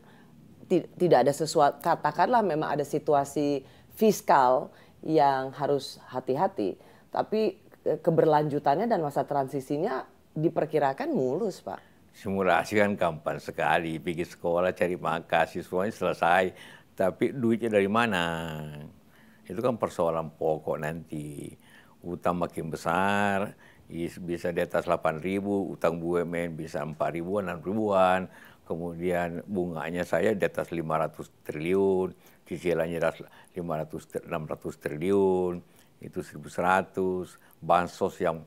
Speaker 1: tidak ada sesuatu katakanlah memang ada situasi fiskal yang harus hati-hati. Tapi eh, keberlanjutannya dan masa transisinya diperkirakan mulus, Pak.
Speaker 2: Simulasi kan gampang sekali, pergi sekolah cari makan, siswanya selesai. Tapi duitnya dari mana? Itu kan persoalan pokok nanti. Utang makin besar, bisa di atas 8 ribu, utang BUMN bisa 4 ribuan, 6 ribuan. Kemudian bunganya saya di atas 500 triliun cicilannya 500 600 triliun, itu 1100, bansos yang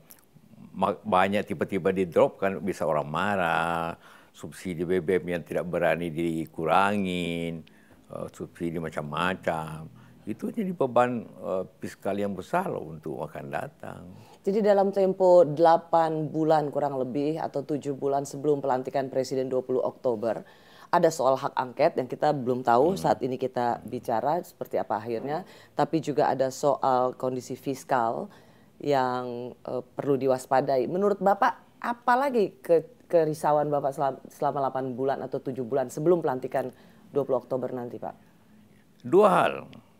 Speaker 2: banyak tiba-tiba di drop kan bisa orang marah, subsidi BBM yang tidak berani dikurangin, eh, subsidi macam-macam. Itu jadi beban uh, fiskal yang besar loh untuk akan datang.
Speaker 1: Jadi dalam tempo 8 bulan kurang lebih atau 7 bulan sebelum pelantikan Presiden 20 Oktober, ada soal hak angket yang kita belum tahu hmm. saat ini kita bicara seperti apa akhirnya, tapi juga ada soal kondisi fiskal yang uh, perlu diwaspadai. Menurut Bapak, apa lagi ke kerisauan Bapak selama, selama 8 bulan atau 7 bulan sebelum pelantikan 20 Oktober nanti, Pak?
Speaker 2: Dua hal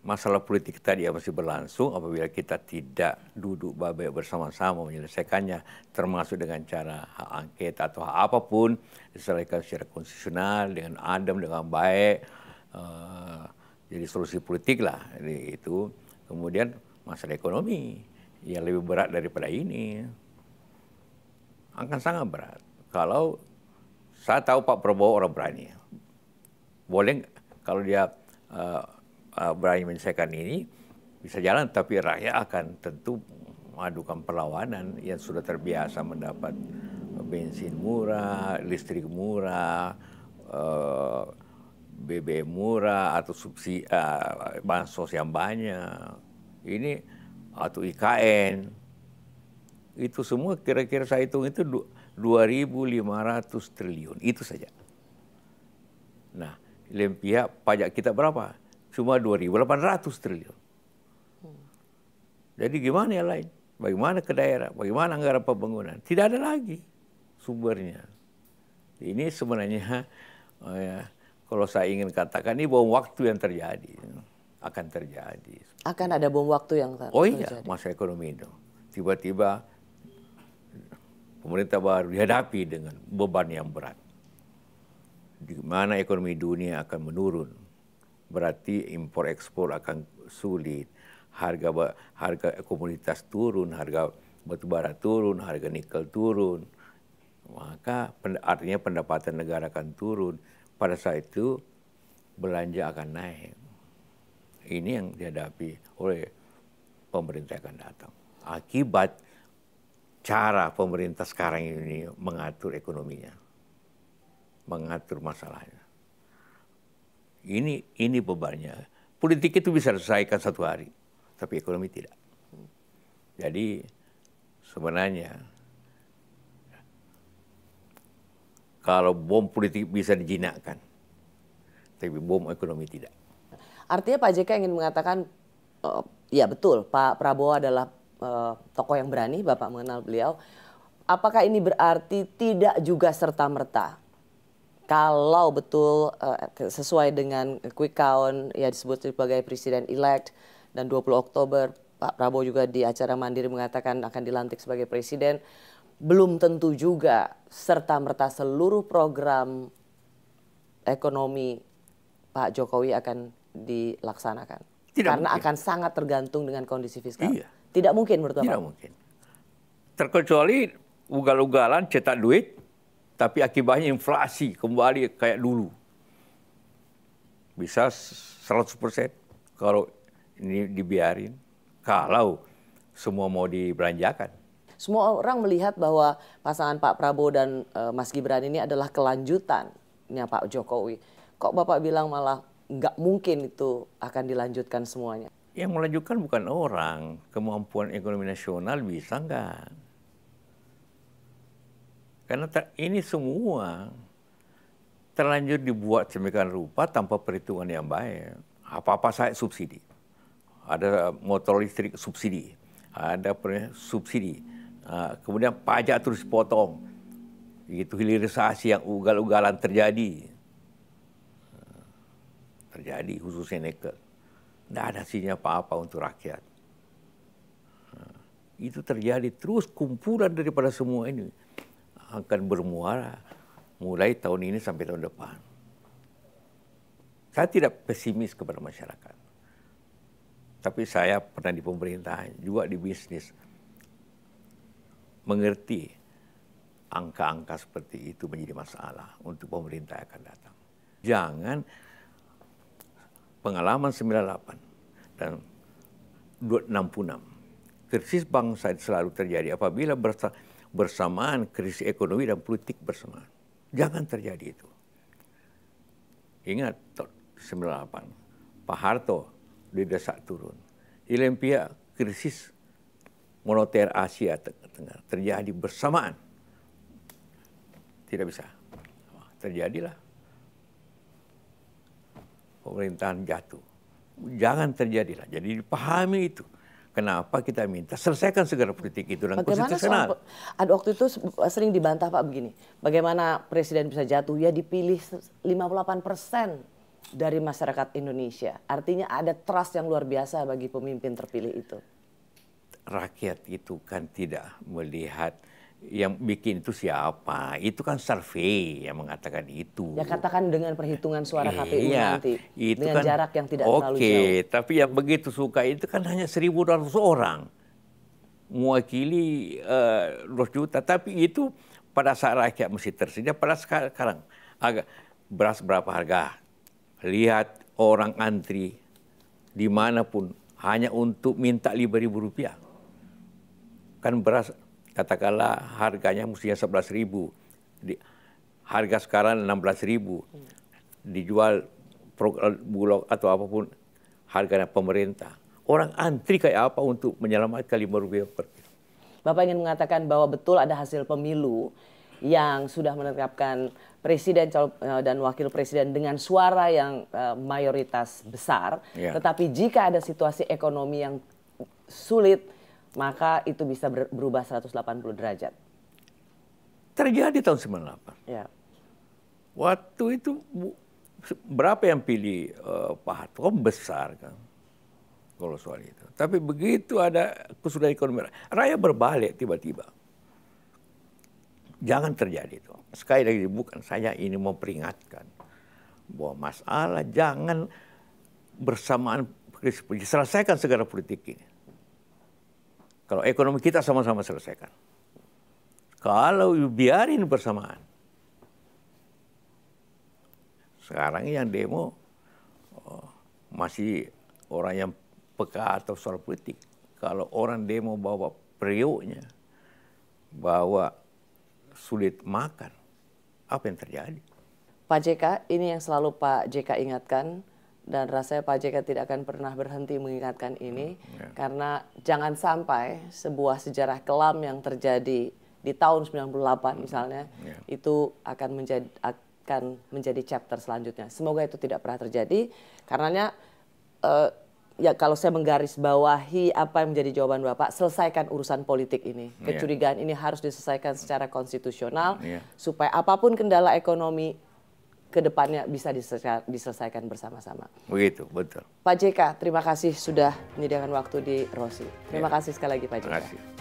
Speaker 2: masalah politik tadi yang masih berlangsung apabila kita tidak duduk baik bersama-sama menyelesaikannya termasuk dengan cara hak angket atau hak apapun diselesaikan secara konstitusional dengan adem dengan baik uh, jadi solusi politik lah jadi itu kemudian masalah ekonomi yang lebih berat daripada ini akan sangat berat kalau saya tahu Pak Prabowo orang berani boleh kalau dia uh, uh, berani menyelesaikan ini bisa jalan, tapi rakyat akan tentu mengadukan perlawanan yang sudah terbiasa mendapat bensin murah, listrik murah, uh, eh, BBM murah atau subsidi uh, ah, bansos yang banyak. Ini atau IKN. Itu semua kira-kira saya hitung itu 2.500 triliun. Itu saja. Nah, pihak pajak kita berapa? cuma 2.800 triliun. Jadi gimana yang lain? Bagaimana ke daerah? Bagaimana anggaran pembangunan? Tidak ada lagi sumbernya. Ini sebenarnya oh ya, kalau saya ingin katakan ini bom waktu yang terjadi akan terjadi.
Speaker 1: Akan ada bom waktu yang ter Oh iya, terjadi.
Speaker 2: masa ekonomi itu tiba-tiba pemerintah baru dihadapi dengan beban yang berat. Di mana ekonomi dunia akan menurun berarti impor ekspor akan sulit. Harga harga komoditas turun, harga batubara turun, harga nikel turun. Maka artinya pendapatan negara akan turun. Pada saat itu belanja akan naik. Ini yang dihadapi oleh pemerintah akan datang. Akibat cara pemerintah sekarang ini mengatur ekonominya, mengatur masalahnya. Ini ini bebannya. Politik itu bisa diselesaikan satu hari, tapi ekonomi tidak. Jadi sebenarnya kalau bom politik bisa dijinakkan, tapi bom ekonomi tidak.
Speaker 1: Artinya Pak JK ingin mengatakan, uh, ya betul Pak Prabowo adalah uh, tokoh yang berani, Bapak mengenal beliau. Apakah ini berarti tidak juga serta merta kalau betul uh, sesuai dengan quick count ya disebut sebagai presiden elect dan 20 Oktober Pak Prabowo juga di acara Mandiri mengatakan akan dilantik sebagai presiden belum tentu juga serta merta seluruh program ekonomi Pak Jokowi akan dilaksanakan Tidak karena mungkin. akan sangat tergantung dengan kondisi fiskal. Iya. Tidak mungkin menurut Tidak mungkin.
Speaker 2: Terkecuali ugal-ugalan cetak duit tapi akibatnya inflasi kembali kayak dulu. Bisa 100% kalau ini dibiarin. Kalau semua mau dibelanjakan.
Speaker 1: Semua orang melihat bahwa pasangan Pak Prabowo dan e, Mas Gibran ini adalah kelanjutannya Pak Jokowi. Kok Bapak bilang malah nggak mungkin itu akan dilanjutkan semuanya?
Speaker 2: Yang melanjutkan bukan orang. Kemampuan ekonomi nasional bisa nggak? Karena ini semua terlanjur dibuat semikian rupa tanpa perhitungan yang baik. Apa-apa saya subsidi. Ada motor listrik subsidi, ada subsidi. Ah, kemudian pajak terus potong. Itu hilirisasi yang ugal-ugalan terjadi. Terjadi khususnya nikel. Tidak ada sinyal apa-apa untuk rakyat. Ah, itu terjadi terus kumpulan daripada semua ini akan bermuara mulai tahun ini sampai tahun depan. Saya tidak pesimis kepada masyarakat. Tapi saya pernah di pemerintahan, juga di bisnis. Mengerti angka-angka seperti itu menjadi masalah untuk pemerintah yang akan datang. Jangan pengalaman 98 dan 66. Krisis bangsa selalu terjadi apabila bersama bersamaan, krisis ekonomi dan politik bersamaan. Jangan terjadi itu. Ingat 98, Pak Harto didesak turun. Ilempia krisis moneter Asia Tengah terjadi bersamaan. Tidak bisa. Terjadilah. Pemerintahan jatuh. Jangan terjadilah. Jadi dipahami itu. Kenapa kita minta selesaikan segera politik itu dan Bagaimana konstitusional?
Speaker 1: Ada waktu itu sering dibantah Pak begini, bagaimana presiden bisa jatuh ya dipilih 58 persen dari masyarakat Indonesia. Artinya ada trust yang luar biasa bagi pemimpin terpilih
Speaker 2: itu. Rakyat itu kan tidak melihat yang bikin itu siapa? Itu kan survei yang mengatakan itu. Ya
Speaker 1: katakan dengan perhitungan suara KPU iya, iya, nanti,
Speaker 2: itu dengan kan, jarak yang tidak okay, terlalu jauh. Oke, tapi yang begitu suka itu kan hanya 1.200 orang mewakili uh, eh, 2 juta, tapi itu pada saat rakyat mesti tersedia. Pada sekarang agak beras berapa harga? Lihat orang antri dimanapun hanya untuk minta ribu rupiah. Kan beras katakanlah harganya mestinya 11 ribu. harga sekarang 16 ribu. Dijual eh, bulog atau apapun harganya pemerintah. Orang antri kayak apa untuk menyelamatkan lima rupiah per kilo.
Speaker 1: Bapak ingin mengatakan bahwa betul ada hasil pemilu yang sudah menetapkan presiden eh, dan wakil presiden dengan suara yang eh, mayoritas besar. Ya. Tetapi jika ada situasi ekonomi yang sulit, maka itu bisa berubah 180 derajat.
Speaker 2: Terjadi tahun 98. Ya. Waktu itu berapa yang pilih uh, Pak Harto? besar kan kalau soal itu. Tapi begitu ada kesulitan ekonomi, raya berbalik tiba-tiba. Jangan terjadi itu. Sekali lagi bukan saya ini memperingatkan bahwa masalah jangan bersamaan selesaikan segera politik ini. Kalau ekonomi kita sama-sama selesaikan. Kalau biarin bersamaan. Sekarang yang demo oh, masih orang yang peka atau soal politik. Kalau orang demo bawa periuknya, bawa sulit makan, apa yang terjadi?
Speaker 1: Pak JK, ini yang selalu Pak JK ingatkan, dan rasanya Pak JK tidak akan pernah berhenti mengingatkan ini hmm, yeah. karena jangan sampai sebuah sejarah kelam yang terjadi di tahun 98 hmm, misalnya yeah. itu akan menjadi akan menjadi chapter selanjutnya. Semoga itu tidak pernah terjadi karenanya uh, ya kalau saya menggarisbawahi apa yang menjadi jawaban Bapak, selesaikan urusan politik ini. Hmm, ya. Kecurigaan yeah. ini harus diselesaikan secara konstitusional yeah. supaya apapun kendala ekonomi kedepannya bisa diselesaikan, bersama-sama.
Speaker 2: Begitu, betul.
Speaker 1: Pak JK, terima kasih sudah menyediakan waktu di Rosi. Terima ya. kasih sekali lagi Pak JK. Terima
Speaker 2: kasih.